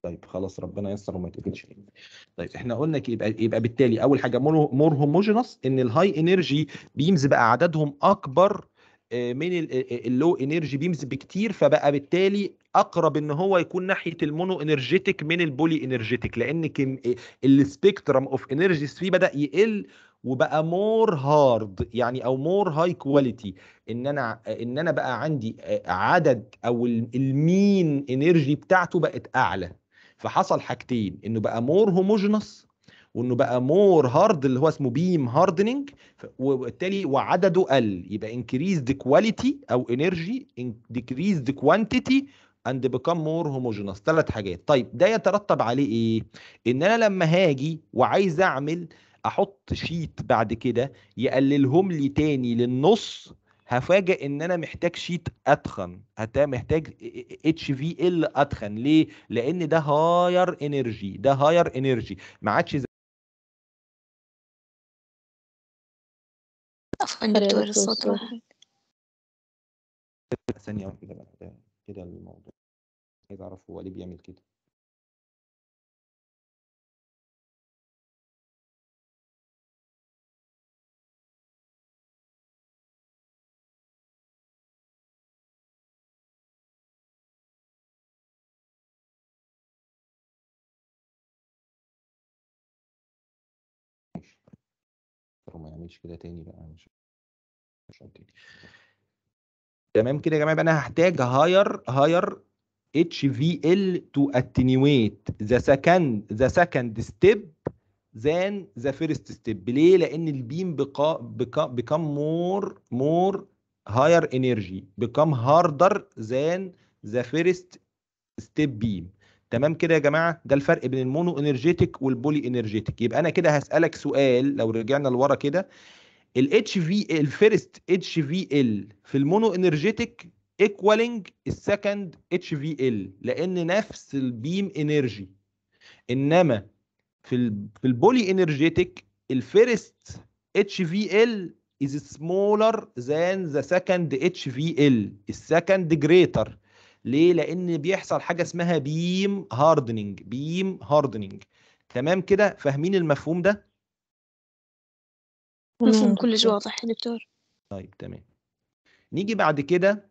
طيب خلاص ربنا ييسر وما يتقفلش طيب احنا قلنا يبقى يبقى بالتالي اول حاجه مور هوموجينوس ان الهاي انرجي بيمز بقى عددهم اكبر آه، من اللو انرجي بيمز بكتير فبقى بالتالي اقرب ان هو يكون ناحيه المونو انرجيتك من البولي انرجيتك لان السبيكترم اوف انرجيز فيه بدا يقل وبقى مور هارد يعني او مور هاي كواليتي ان انا ان انا بقى عندي عدد او المين انرجي بتاعته بقت اعلى فحصل حاجتين انه بقى مور هوموجينس وانه بقى مور هارد اللي هو اسمه بيم هاردنينج وبالتالي وعدده قل يبقى انكريزد كواليتي او انرجي ديكريزد كوانتيتي اند بيكام مور هوموجينس ثلاث حاجات طيب ده يترتب عليه ايه ان انا لما هاجي وعايز اعمل آه احط شيت بعد كده يقللهم لي تاني للنص هفاجئ ان انا محتاج شيت اتخن هتا محتاج اتش في ال اتخن ليه لان ده هاير انرجي ده هاير انرجي ما عادش زي عفوا دكتور الصوت ثانيه واحده كده الموضوع عايز اعرف هو ليه بيعمل كده اكتر وما يعملش كده تاني بقى مش مش تاني تمام كده يا جماعه انا هحتاج هاير هاير اتش في ال تو اتنيويت ذا سكند ذا سكند ستيب ذان ذا فيرست ستيب ليه لان البيم بقا بقا become مور more higher energy become harder than the first step beam تمام كده يا جماعه ده الفرق بين المونو انرجيتك والبولي انرجيتك يبقى انا كده هسالك سؤال لو رجعنا لورا كده الاتش في الفيرست اتش في ال في المونو انرجيتك ايكوالينج السكند اتش في ال لان نفس البيم انرجي انما في في البولي انرجيتك الفيرست اتش في ال is smaller than the second ال السكند جريتر ليه لان بيحصل حاجه اسمها بيم هاردنينج بيم هاردنينج تمام كده فاهمين المفهوم ده مفهوم كلش واضح يا دكتور طيب تمام نيجي بعد كده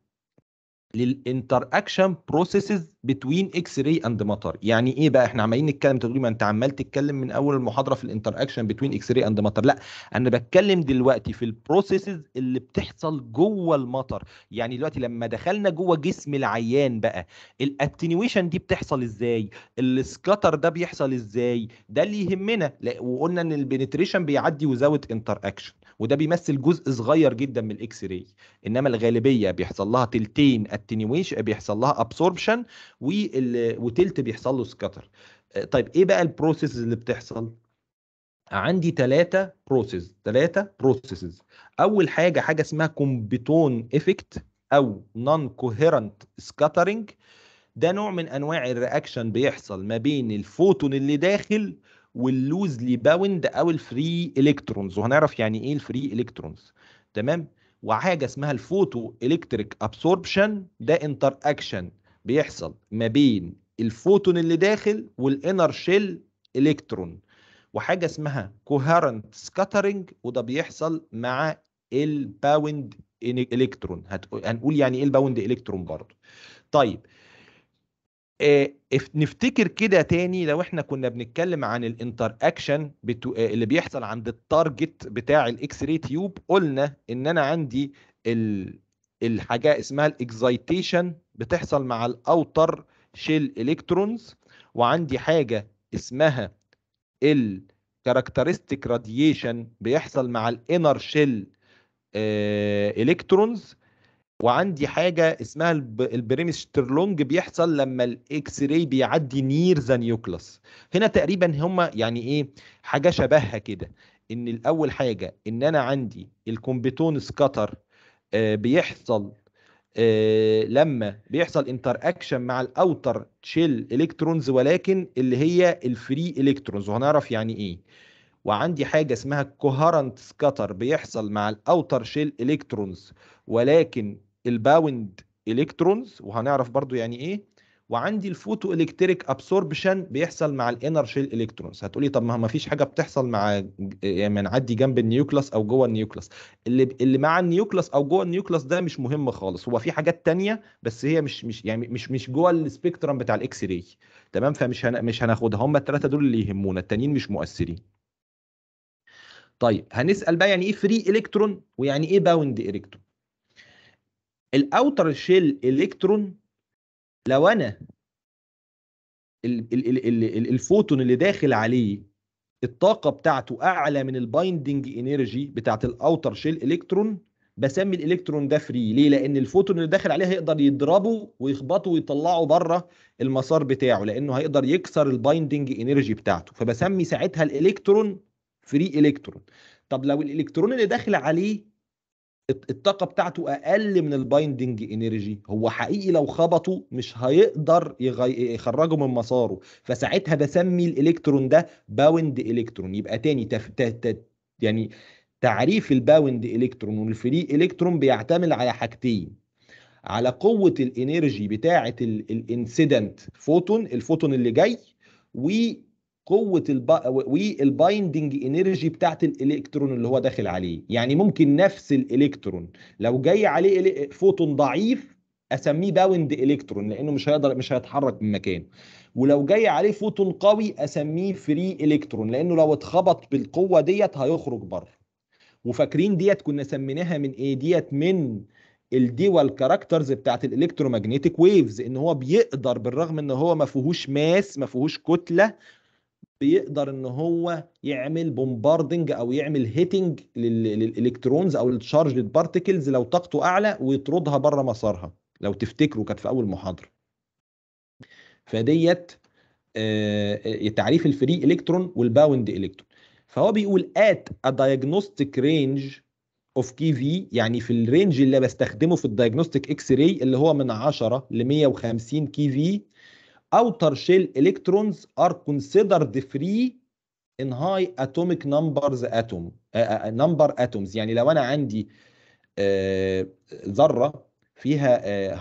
للانتر اكشن بروسيسز بتوين اكس راي اند ماتر يعني ايه بقى احنا عمالين نتكلم تقول ما انت عمال تتكلم من اول المحاضره في الانتر اكشن بتوين اكس راي اند ماتر لا انا بتكلم دلوقتي في البروسيسز اللي بتحصل جوه المطر يعني دلوقتي لما دخلنا جوه جسم العيان بقى الاتنيويشن دي بتحصل ازاي السكاتر ده بيحصل ازاي ده اللي يهمنا وقلنا ان البنتريشن بيعدي وزاوت انتر اكشن وده بيمثل جزء صغير جدا من الاكس راي انما الغالبيه بيحصل لها تلتين اتنيويشن بيحصل لها ابسوربشن وتلت بيحصل له سكتر آه، طيب ايه بقى البروسيس اللي بتحصل عندي ثلاثة بروسيس ثلاثة بروسيسز أول حاجة حاجة اسمها كومبيتون إفكت أو نون كوهيرنت سكاترنج ده نوع من أنواع الرياكشن بيحصل ما بين الفوتون اللي داخل واللوزلي باوند او الفري الكترونز وهنعرف يعني ايه الفري الكترونز تمام وحاجه اسمها الفوتو الكتريك ابسوربشن ده انتر اكشن بيحصل ما بين الفوتون اللي داخل والانر شيل الكترون وحاجه اسمها كوهرنت سكاترنج وده بيحصل مع الباوند الكترون هنقول يعني ايه الباوند الكترون برضه طيب آه، نفتكر كده تاني لو احنا كنا بنتكلم عن الانتر اكشن آه، اللي بيحصل عند التارجت بتاع الاكس راي تيوب قلنا ان انا عندي الحاجه اسمها الاكسايتيشن بتحصل مع الاوتر شيل الكترونز وعندي حاجه اسمها الكاركترستيك راديشن بيحصل مع الانر شيل الكترونز وعندي حاجه اسمها البريمس بيحصل لما الاكس راي بيعدي نير ذا نيوكلس هنا تقريبا هما يعني ايه حاجه شبهها كده ان الاول حاجه ان انا عندي الكومبتون سكتر آه، بيحصل آه، لما بيحصل انتر اكشن مع الاوتر تشيل الكترونز ولكن اللي هي الفري الكترونز وهنعرف يعني ايه وعندي حاجه اسمها كوهرنت سكتر بيحصل مع الاوتر شيل الكترونز ولكن الباوند الكترونز وهنعرف برضو يعني ايه وعندي الفوتو الكتريك ابسوربشن بيحصل مع الانر شيل الكترونز هتقولي طب ما ما فيش حاجه بتحصل مع يعني نعدي جنب النيوكلاس او جوه النيوكلاس اللي اللي مع النيوكلاس او جوه النيوكلاس ده مش مهم خالص هو في حاجات تانية بس هي مش مش يعني مش مش جوه السبيكترم بتاع الاكس راي تمام فمش هن مش هناخدها هم الثلاثه دول اللي يهمونا التانيين مش مؤثرين طيب هنسال بقى يعني ايه فري الكترون ويعني ايه باوند الكترون الاوتر شيل الكترون لو انا الفوتون اللي داخل عليه الطاقه بتاعته اعلى من البايندنج انرجي بتاعت الاوتر شيل الكترون بسمي الالكترون ده فري ليه لان الفوتون اللي داخل عليه هيقدر يضربه ويخبطه ويطلعه بره المسار بتاعه لانه هيقدر يكسر البايندنج انرجي بتاعته فبسمي ساعتها الالكترون فري الكترون طب لو الالكترون اللي داخل عليه الطاقه بتاعته اقل من البايندنج انرجي هو حقيقي لو خبطه مش هيقدر يغي... يخرجه من مساره فساعتها بسمي الالكترون ده باوند الكترون يبقى تاني تف... ت... ت... يعني تعريف الباوند الكترون والفري الكترون بيعتمد على حاجتين على قوه الانرجي بتاعه الانسيدنت فوتون الفوتون اللي جاي و قوه الب... والبايندنج انرجي بتاعت الالكترون اللي هو داخل عليه يعني ممكن نفس الالكترون لو جاي عليه فوتون ضعيف اسميه باوند الكترون لانه مش هيقدر مش هيتحرك من مكانه ولو جاي عليه فوتون قوي اسميه فري الكترون لانه لو اتخبط بالقوه ديت هيخرج بره وفاكرين ديت كنا سميناها من ايه ديت من الديوال كاركترز بتاعت الالكترومغنيتيك ويفز ان هو بيقدر بالرغم ان هو ما فيهوش ماس ما فيهوش كتله بيقدر ان هو يعمل بومباردنج او يعمل هيتنج للالكترونز او للتشارج بارتيكلز لو طاقته اعلى ويطردها بره مسارها لو تفتكروا كانت في اول محاضره فديت آه، تعريف الفري الكترون والباوند الكترون فهو بيقول ات ا دايجنوستيك رينج اوف كي في يعني في الرينج اللي بستخدمه في الدايجنوستيك اكس راي اللي هو من 10 ل 150 كي في outer shell electrons are considered free in high atomic numbers atom uh, number atoms يعني لو انا عندي uh, ذره فيها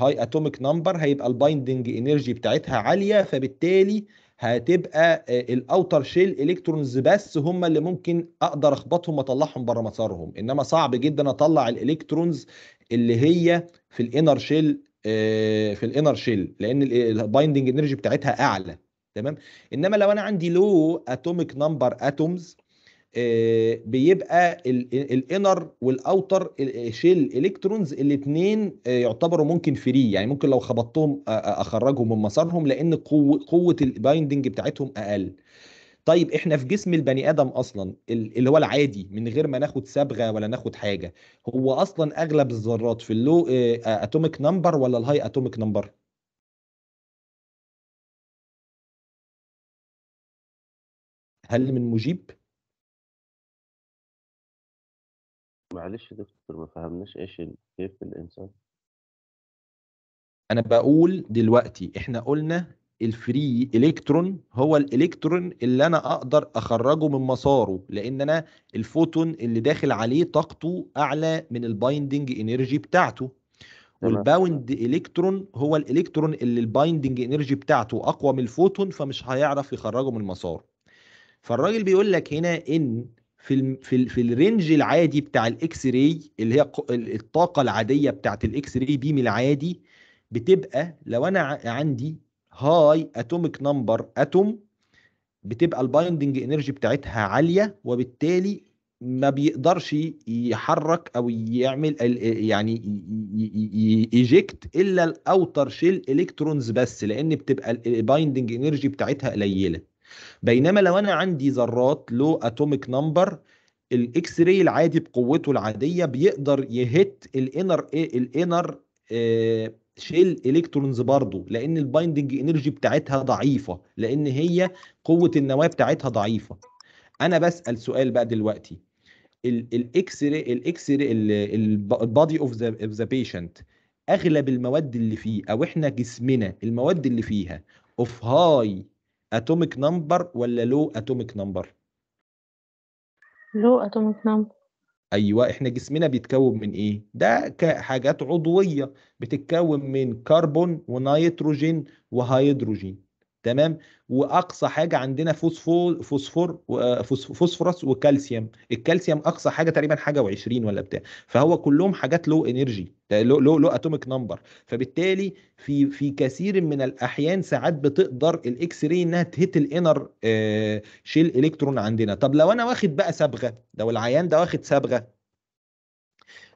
هاي اتوميك نمبر هيبقى البايندنج انرجي بتاعتها عاليه فبالتالي هتبقى الاوتر شيل الكترونز بس هم اللي ممكن اقدر اخبطهم واطلعهم بره مسارهم انما صعب جدا اطلع الالكترونز اللي هي في الانر شيل آه، في الانر شيل لان البايندنج انرجي بتاعتها اعلى تمام انما لو انا عندي لو اتوميك نمبر اتومز بيبقى الانر والاوتر آه، شيل الكترونز الاثنين آه، يعتبروا ممكن فري يعني ممكن لو خبطتهم اخرجهم من مسارهم لان قوه قوه البايندنج بتاعتهم اقل طيب احنا في جسم البني ادم اصلا اللي هو العادي من غير ما ناخد صبغه ولا ناخد حاجه هو اصلا اغلب الذرات في اللو اتوميك آه، نمبر آه، ولا الهاي اتوميك نمبر هل من مجيب معلش يا دكتور ما فهمناش ايش كيف الانسان انا بقول دلوقتي احنا قلنا الفري الكترون هو الالكترون اللي انا اقدر اخرجه من مساره لان انا الفوتون اللي داخل عليه طاقته اعلى من البايندنج انرجي بتاعته والباوند الكترون هو الالكترون اللي البايندنج انرجي بتاعته اقوى من الفوتون فمش هيعرف يخرجه من مساره فالراجل بيقول لك هنا ان في الـ في الـ في الرينج العادي بتاع الاكس راي اللي هي الطاقه العاديه بتاعت الاكس راي بيم العادي بتبقى لو انا عندي هاي اتوميك نمبر اتوم بتبقى البايندنج انرجي بتاعتها عاليه وبالتالي ما بيقدرش يحرك او يعمل آه، يعني ايجكت الا الاوتر شيل الكترونز بس لان بتبقى البايندنج انرجي آه، بتاعتها قليله بينما لو انا عندي ذرات لو اتوميك نمبر الاكس راي العادي بقوته العاديه بيقدر يهت الانر ايه الانر شيل الكترونز برضه لان البايندنج انرجي بتاعتها ضعيفه لان هي قوه النواه بتاعتها ضعيفه انا بسال سؤال بقى دلوقتي الاكس راي الاكس راي البادي اوف ذا بيشنت اغلب المواد اللي فيه او احنا جسمنا المواد اللي فيها اوف هاي اتوميك نمبر ولا لو اتوميك نمبر لو اتوميك نمبر ايوه احنا جسمنا بيتكون من ايه ده حاجات عضويه بتتكون من كربون ونيتروجين وهيدروجين تمام واقصى حاجه عندنا فوسفور فوسفور آه، فوسفورس وكالسيوم الكالسيوم اقصى حاجه تقريبا حاجه و20 ولا بتاع فهو كلهم حاجات لو انرجي لو لو, لو اتوميك نمبر فبالتالي في في كثير من الاحيان ساعات بتقدر الاكس راي انها تهت الانر شيل الكترون عندنا طب لو انا واخد بقى صبغه لو العيان ده واخد صبغه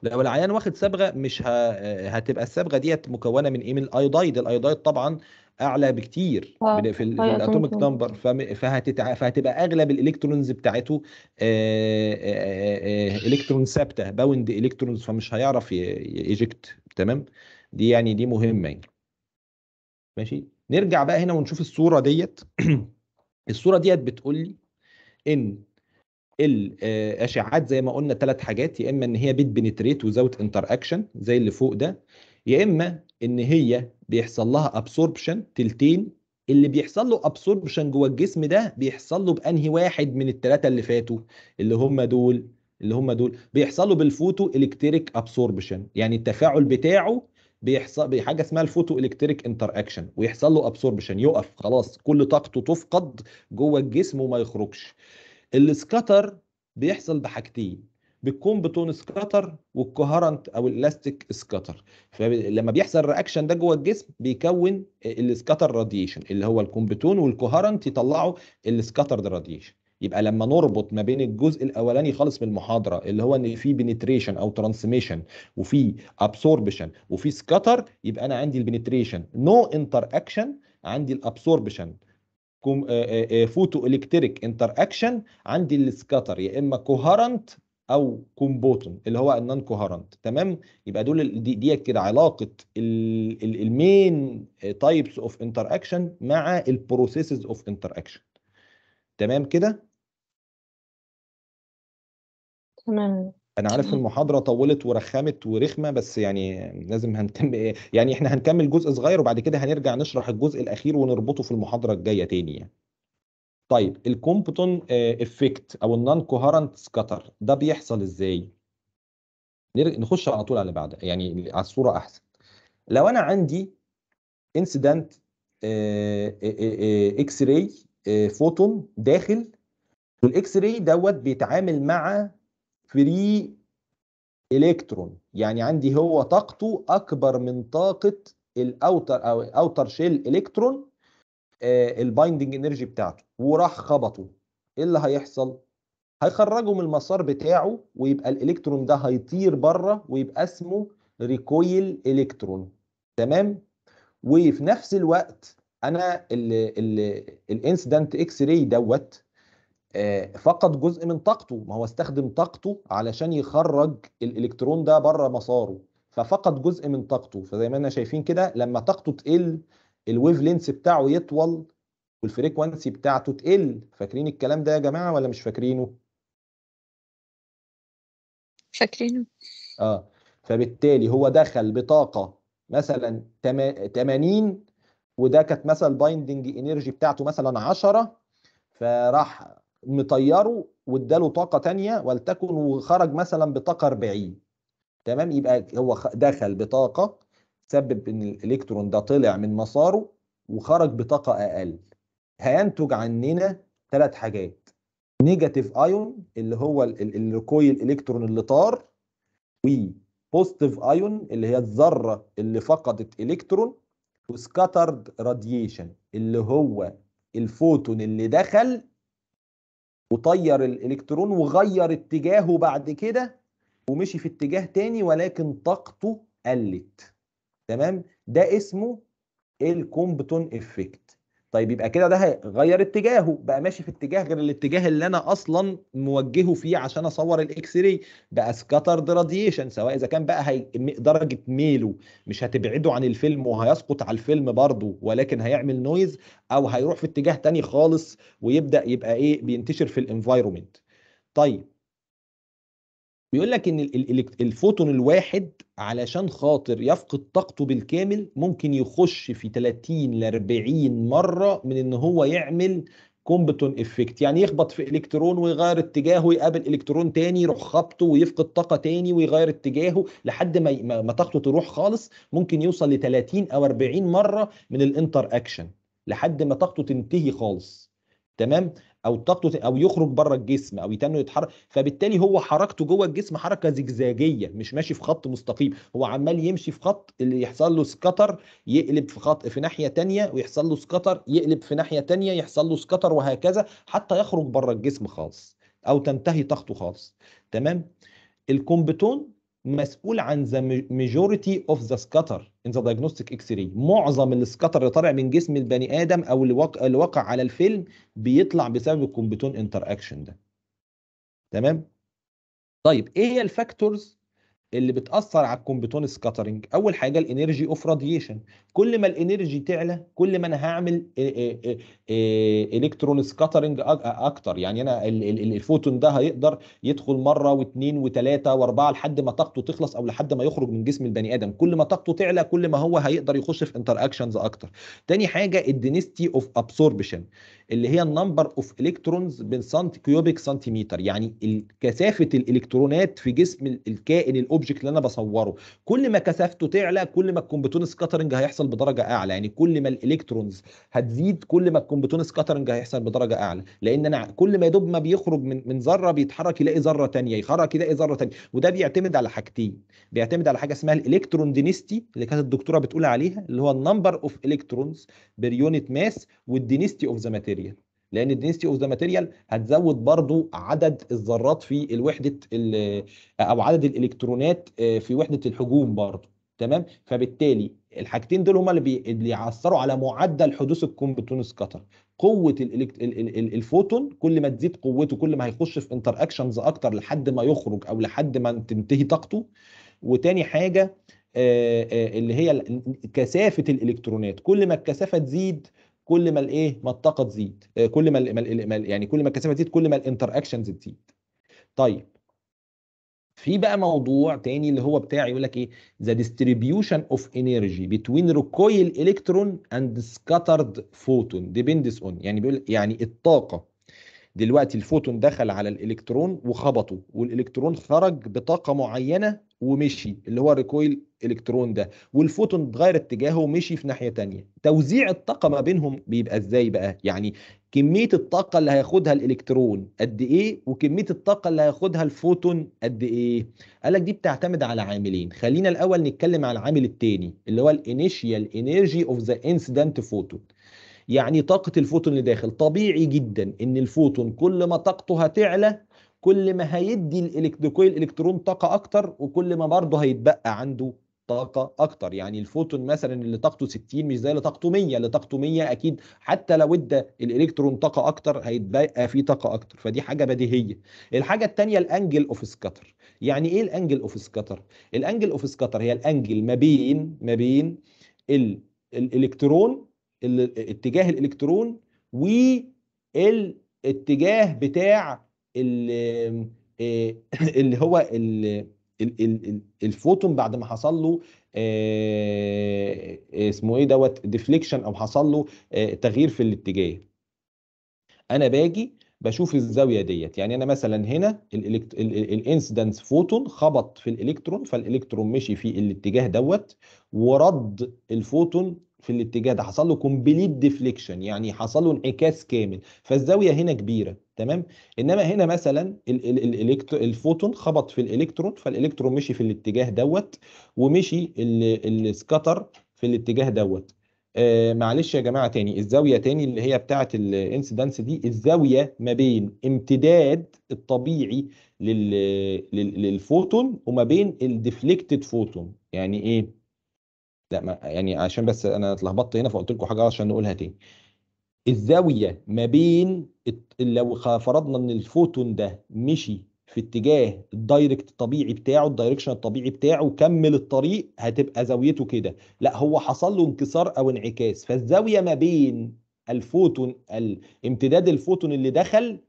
لو العيان واخد صبغه مش آه، هتبقى الصبغه ديت مكونه من ايه من الايودايد الايودايد طبعا اعلى بكتير آه. من في, في الاتوميك نمبر فهتتع... فهتبقى اغلب الالكترونز بتاعته آه، آه، آه، الكترون ثابته باوند الكترونز فمش هيعرف ايجكت تمام دي يعني دي مهمه يعني. ماشي نرجع بقى هنا ونشوف الصوره ديت الصوره ديت بتقول لي ان الاشعاعات زي ما قلنا ثلاث حاجات يا اما ان هي بيت بنتريت وزوت انتر اكشن زي اللي فوق ده يا اما ان هي بيحصل لها ابسوربشن تلتين اللي بيحصل له ابسوربشن جوه الجسم ده بيحصل له بانهي واحد من الثلاثه اللي فاتوا اللي هم دول اللي هم دول بيحصلوا بالفوتو الكتريك ابسوربشن يعني التفاعل بتاعه بيحصل بحاجه اسمها الفوتو الكتريك انتر اكشن ويحصل له ابسوربشن يقف خلاص كل طاقته تفقد جوه الجسم وما يخرجش السكاتر بيحصل بحاجتين بتكون بتون سكاتر والكوهرنت او الالاستيك سكاتر فلما بيحصل رياكشن ده جوه الجسم بيكون السكاتر راديشن اللي هو الكومبتون والكوهرنت يطلعوا السكاتر راديشن يبقى لما نربط ما بين الجزء الاولاني خالص من المحاضره اللي هو ان في بنتريشن او ترانسميشن وفي ابسوربشن وفي سكاتر يبقى انا عندي البنتريشن نو انتر اكشن عندي الابسوربشن فوتو الكتريك انتر اكشن عندي السكاتر يا اما كوهرنت او كومبوتون اللي هو النون كوهرنت تمام يبقى دول دي ديت كده علاقه المين تايبس اوف انتر اكشن مع البروسيسز اوف انتر اكشن تمام كده تمام انا عارف المحاضره طولت ورخمت ورخمه بس يعني لازم هنتم يعني احنا هنكمل جزء صغير وبعد كده هنرجع نشرح الجزء الاخير ونربطه في المحاضره الجايه تاني يعني طيب الكومبتون افكت آه، او النون كوهرنت سكتر ده بيحصل ازاي؟ نخش على طول على بعد يعني على الصوره احسن. لو انا عندي انسيدنت اكس راي فوتون داخل والاكس راي دوت بيتعامل مع فري الكترون يعني عندي هو طاقته اكبر من طاقه الاوتر او اوتر شيل الكترون آه، البايندنج انرجي بتاعته وراح خبطه ايه اللي هيحصل؟ هيخرجه من المسار بتاعه ويبقى الالكترون ده هيطير بره ويبقى اسمه ريكويل الكترون تمام؟ وفي نفس الوقت انا الانسيدنت اكس راي دوت آه، فقد جزء من طاقته ما هو استخدم طاقته علشان يخرج الالكترون ده بره مساره ففقد جزء من طاقته فزي ما احنا شايفين كده لما طاقته تقل الويف لينس بتاعه يطول والفريكوانسي بتاعته تقل فاكرين الكلام ده يا جماعه ولا مش فاكرينه فاكرينه اه فبالتالي هو دخل بطاقه مثلا 80 وده كانت مثلا بايندنج انرجي بتاعته مثلا 10 فراح مطيره واداله طاقه ثانيه ولتكن وخرج مثلا بطاقه 40 تمام يبقى هو دخل بطاقه تسبب ان الالكترون ده طلع من مساره وخرج بطاقه اقل هينتج عننا ثلاث حاجات نيجاتيف ايون اللي هو الكويل الكترون اللي طار وبوزيتيف ايون اللي هي الذره اللي فقدت الكترون وسكاترد راديشن اللي هو الفوتون اللي دخل وطير الالكترون وغير اتجاهه بعد كده ومشي في اتجاه تاني ولكن طاقته قلت تمام ده اسمه الكومبتون افكت طيب يبقى كده ده هيغير اتجاهه بقى ماشي في اتجاه غير الاتجاه اللي انا اصلا موجهه فيه عشان اصور الاكس راي بقى سكاترد راديشن سواء اذا كان بقى هي درجه ميله مش هتبعده عن الفيلم وهيسقط على الفيلم برضه ولكن هيعمل نويز او هيروح في اتجاه تاني خالص ويبدا يبقى ايه بينتشر في الانفايرومنت طيب بيقول لك ان الفوتون الواحد علشان خاطر يفقد طاقته بالكامل ممكن يخش في 30 ل 40 مره من ان هو يعمل كومبتون افكت يعني يخبط في الكترون ويغير اتجاهه ويقابل الكترون تاني يروح خبطه ويفقد طاقه تاني ويغير اتجاهه لحد ما ما طاقته تروح خالص ممكن يوصل ل 30 او 40 مره من الانتر اكشن لحد ما طاقته تنتهي خالص تمام او طاقته او يخرج بره الجسم او يتنوا يتحرك فبالتالي هو حركته جوه الجسم حركه زجزاجيه مش ماشي في خط مستقيم هو عمال يمشي في خط اللي يحصل له سكتر يقلب في خط في ناحيه ثانيه ويحصل له سكتر يقلب في ناحيه ثانيه يحصل له سكتر وهكذا حتى يخرج بره الجسم خالص او تنتهي طاقته خالص تمام الكومبتون مسؤول عن the majority of the scatter in the diagnostic x-ray معظم السكتر اللي طالع من جسم البني ادم او اللي اللي وقع على الفيلم بيطلع بسبب الكومبتون انتر اكشن ده تمام طيب ايه هي الفاكتورز اللي بتاثر على الكومبتون سكاترنج اول حاجه الانرجي اوف راديشن كل ما الانرجي تعلى كل ما انا هعمل الكترون سكاترنج اكتر يعني انا الفوتون ده هيقدر يدخل مره واثنين وثلاثه واربعه لحد ما طاقته تخلص او لحد ما يخرج من جسم البني ادم كل ما طاقته تعلى كل ما هو هيقدر يخش في انتر اكشنز اكتر تاني حاجه الدنستي اوف ابسوربشن اللي هي النمبر اوف الكترونز بين سنت كيوبيك سنتيمتر يعني كثافه الالكترونات في جسم الكائن الاوبجكت اللي انا بصوره كل ما كثافته تعلى كل ما الكومبتون سكاترنج هيحصل بدرجه اعلى يعني كل ما الالكترونز هتزيد كل ما الكومبتون سكاترنج هيحصل بدرجه اعلى لان انا كل ما يدوب ما بيخرج من من ذره بيتحرك يلاقي ذره ثانيه يخرج يلاقي ذره ثانيه وده بيعتمد على حاجتين بيعتمد على حاجه اسمها الالكترون دينستي اللي كانت الدكتوره بتقول عليها اللي هو النمبر اوف الكترونز بير يونت ماس والدينستي اوف ذا ماتيريال ماتيريال لان الدنسيتي اوف ذا ماتيريال هتزود برضو عدد الذرات في الوحده او عدد الالكترونات آه، في وحده الحجوم برضو تمام فبالتالي الحاجتين دول هما اللي بيأثروا على معدل حدوث الكومبتون سكاتر قوه الـ الفوتون كل ما تزيد قوته كل ما هيخش في انتر اكشنز اكتر لحد ما يخرج او لحد ما تنتهي طاقته وتاني حاجه آه، آه، اللي هي كثافه الالكترونات كل ما الكثافه تزيد كل ما الايه ما الطاقه تزيد آه، كل ما يعني كل ما الكثافه تزيد كل ما الانتر اكشنز تزيد طيب في بقى موضوع تاني اللي هو بتاع يقول لك ايه ذا ديستريبيوشن اوف انرجي بتوين ريكويل الكترون اند سكاترد فوتون ديبندس اون يعني بيقول يعني الطاقه دلوقتي الفوتون دخل على الالكترون وخبطه والالكترون خرج بطاقه معينه ومشي اللي هو الريكويل الكترون ده والفوتون اتغير اتجاهه ومشي في ناحيه تانية توزيع الطاقه ما بينهم بيبقى ازاي بقى يعني كميه الطاقه اللي هياخدها الالكترون قد ايه وكميه الطاقه اللي هياخدها الفوتون قد ايه قال لك دي بتعتمد على عاملين خلينا الاول نتكلم على العامل الثاني اللي هو الانيشيال انرجي اوف ذا انسيدنت فوتون يعني طاقه الفوتون اللي داخل طبيعي جدا ان الفوتون كل ما طاقته هتعلى كل ما هيدي الالكتروكويل الالكترون طاقه اكتر وكل ما برضه هيتبقى عنده طاقه اكتر يعني الفوتون مثلا اللي طاقته 60 مش زي اللي طاقته 100 اللي طاقته 100 اكيد حتى لو ادى الالكترون طاقه اكتر هيتبقى فيه طاقه اكتر فدي حاجه بديهيه الحاجه الثانيه الانجل اوف سكاتر يعني ايه الانجل اوف سكاتر الانجل اوف سكاتر هي الانجل ما بين ما بين ال الالكترون اتجاه الالكترون والاتجاه بتاع اللي, آه، اللي هو اللي الفوتون بعد ما حصل له آه، آه، اسمه ايه دوت ديفليكشن او حصل له تغيير في الاتجاه انا باجي بشوف الزاويه ديت يعني انا مثلا هنا الانسيدنس فوتون خبط في الالكترون فالالكترون مشي في الاتجاه دوت ورد الفوتون في الاتجاه ده حصل له كومبليت ديفليكشن يعني حصل له انعكاس كامل فالزاويه هنا كبيره تمام انما هنا مثلا الفوتون خبط في الالكترون فالالكترون مشي في الاتجاه دوت ومشي السكتر في الاتجاه دوت آه معلش يا جماعه تاني الزاويه تاني اللي هي بتاعه الانسيدنس دي الزاويه ما بين امتداد الطبيعي لل... للـ للفوتون وما بين الديفليكتد فوتون يعني ايه لا ما يعني عشان بس انا اتلخبطت هنا فقلت لكم حاجه عشان نقولها تاني الزاوية ما بين لو فرضنا ان الفوتون ده مشي في اتجاه الدايركت الطبيعي بتاعه الدايركشن الطبيعي بتاعه وكمل الطريق هتبقى زاويته كده لا هو حصل له انكسار او انعكاس فالزاوية ما بين الفوتون امتداد الفوتون اللي دخل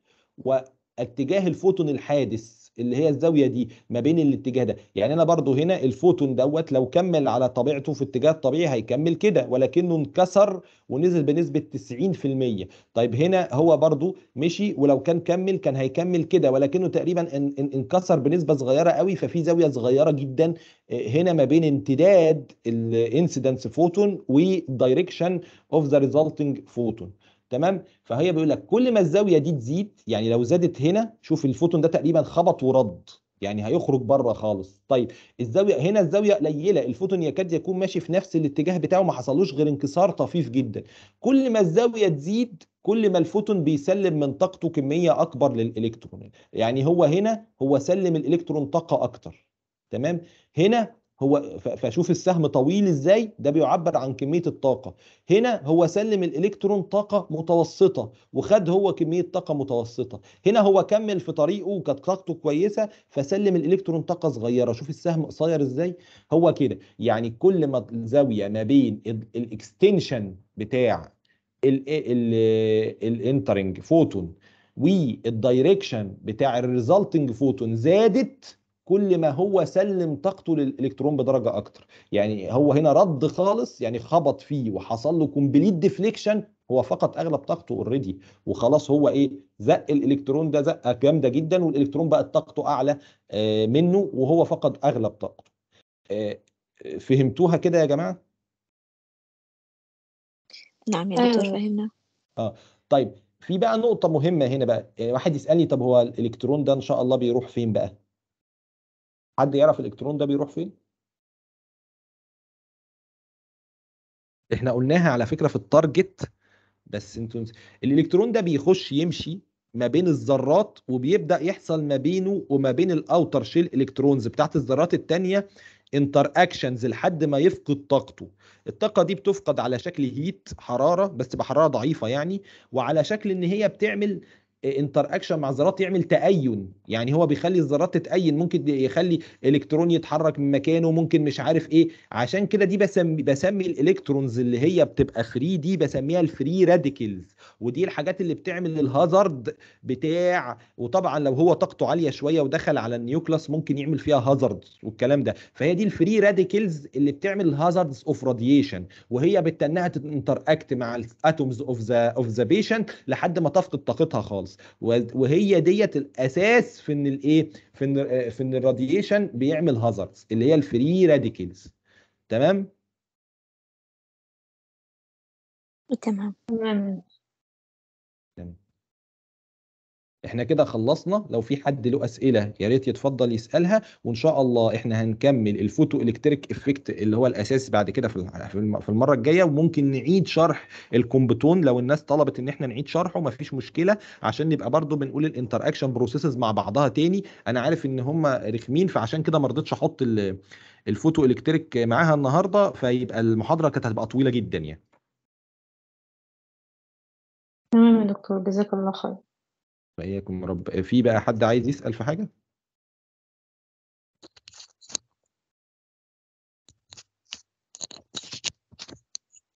واتجاه الفوتون الحادث اللي هي الزاويه دي ما بين الاتجاه ده يعني انا برضو هنا الفوتون دوت لو كمل على طبيعته في اتجاه طبيعي هيكمل كده ولكنه انكسر ونزل بنسبه 90% طيب هنا هو برضو مشي ولو كان كمل كان هيكمل كده ولكنه تقريبا انكسر بنسبه صغيره قوي ففي زاويه صغيره جدا آه، هنا ما بين امتداد الانسيدنس فوتون ودايركشن اوف ذا ريزلتنج فوتون تمام فهي بيقول لك كل ما الزاويه دي تزيد يعني لو زادت هنا شوف الفوتون ده تقريبا خبط ورد يعني هيخرج بره خالص طيب الزاويه هنا الزاويه قليله الفوتون يكاد يكون ماشي في نفس الاتجاه بتاعه ما حصلوش غير انكسار طفيف جدا كل ما الزاويه تزيد كل ما الفوتون بيسلم من طاقته كميه اكبر للالكترون يعني هو هنا هو سلم الالكترون طاقه اكتر تمام هنا هو فشوف السهم طويل ازاي ده بيعبر عن كميه الطاقه هنا هو سلم الالكترون طاقه متوسطه وخد هو كميه طاقه متوسطه هنا هو كمل في طريقه وكانت طاقته كويسه فسلم الالكترون طاقه صغيره شوف السهم قصير ازاي هو كده يعني كل ما الزاويه ما بين الاكستنشن بتاع الانترنج فوتون والدايركشن بتاع الريزلتنج فوتون زادت كل ما هو سلم طاقته للالكترون بدرجه اكتر يعني هو هنا رد خالص يعني خبط فيه وحصل له كومبليت ديفليكشن هو فقط اغلب طاقته اوريدي وخلاص هو ايه زق الالكترون ده زقه جامده جدا والالكترون بقت طاقته اعلى آه، منه وهو فقد اغلب طاقته آه، فهمتوها كده يا جماعه نعم يا دكتور أيوة. فهمنا اه طيب في بقى نقطه مهمه هنا بقى آه، واحد يسالني طب هو الالكترون ده ان شاء الله بيروح فين بقى حد يعرف الالكترون ده بيروح فين احنا قلناها على فكره في التارجت بس انتوا الالكترون ده بيخش يمشي ما بين الذرات وبيبدا يحصل ما بينه وما بين الاوتر شيل الكترونز بتاعت الذرات الثانيه انتر اكشنز لحد ما يفقد طاقته الطاقه دي بتفقد على شكل هيت حراره بس بحراره ضعيفه يعني وعلى شكل ان هي بتعمل انتر اكشن مع الذرات يعمل تأين يعني هو بيخلي الذرات تتأين ممكن يخلي الكترون يتحرك من مكانه ممكن مش عارف ايه عشان كده دي بسمي بسمي الالكترونز اللي هي بتبقى فري دي بسميها الفري راديكلز ودي الحاجات اللي بتعمل الهازارد بتاع وطبعا لو هو طاقته عاليه شويه ودخل على النيوكلاس ممكن يعمل فيها هازارد والكلام ده فهي دي الفري راديكلز اللي بتعمل الهازاردز اوف راديشن وهي بتنها تنتر اكت مع الاتومز اوف ذا اوف ذا بيشنت لحد ما تفقد طاقتها خالص خالص وهي ديت الاساس في ان الايه في ان في ان الراديشن بيعمل هازاردز اللي هي الفري راديكلز تمام تمام تمام احنا كده خلصنا لو في حد له اسئله يا ريت يتفضل يسالها وان شاء الله احنا هنكمل الفوتو الكتريك افكت اللي هو الاساس بعد كده في في المره الجايه وممكن نعيد شرح الكومبتون لو الناس طلبت ان احنا نعيد شرحه مفيش مشكله عشان نبقى برضو بنقول الانتر اكشن بروسيسز مع بعضها تاني انا عارف ان هم رخمين فعشان كده ما رضيتش احط الفوتو الكتريك معاها النهارده فيبقى المحاضره كانت هتبقى طويله جدا يعني تمام يا دكتور جزاك الله خير فإياكم رب في بقى حد عايز يسأل في حاجة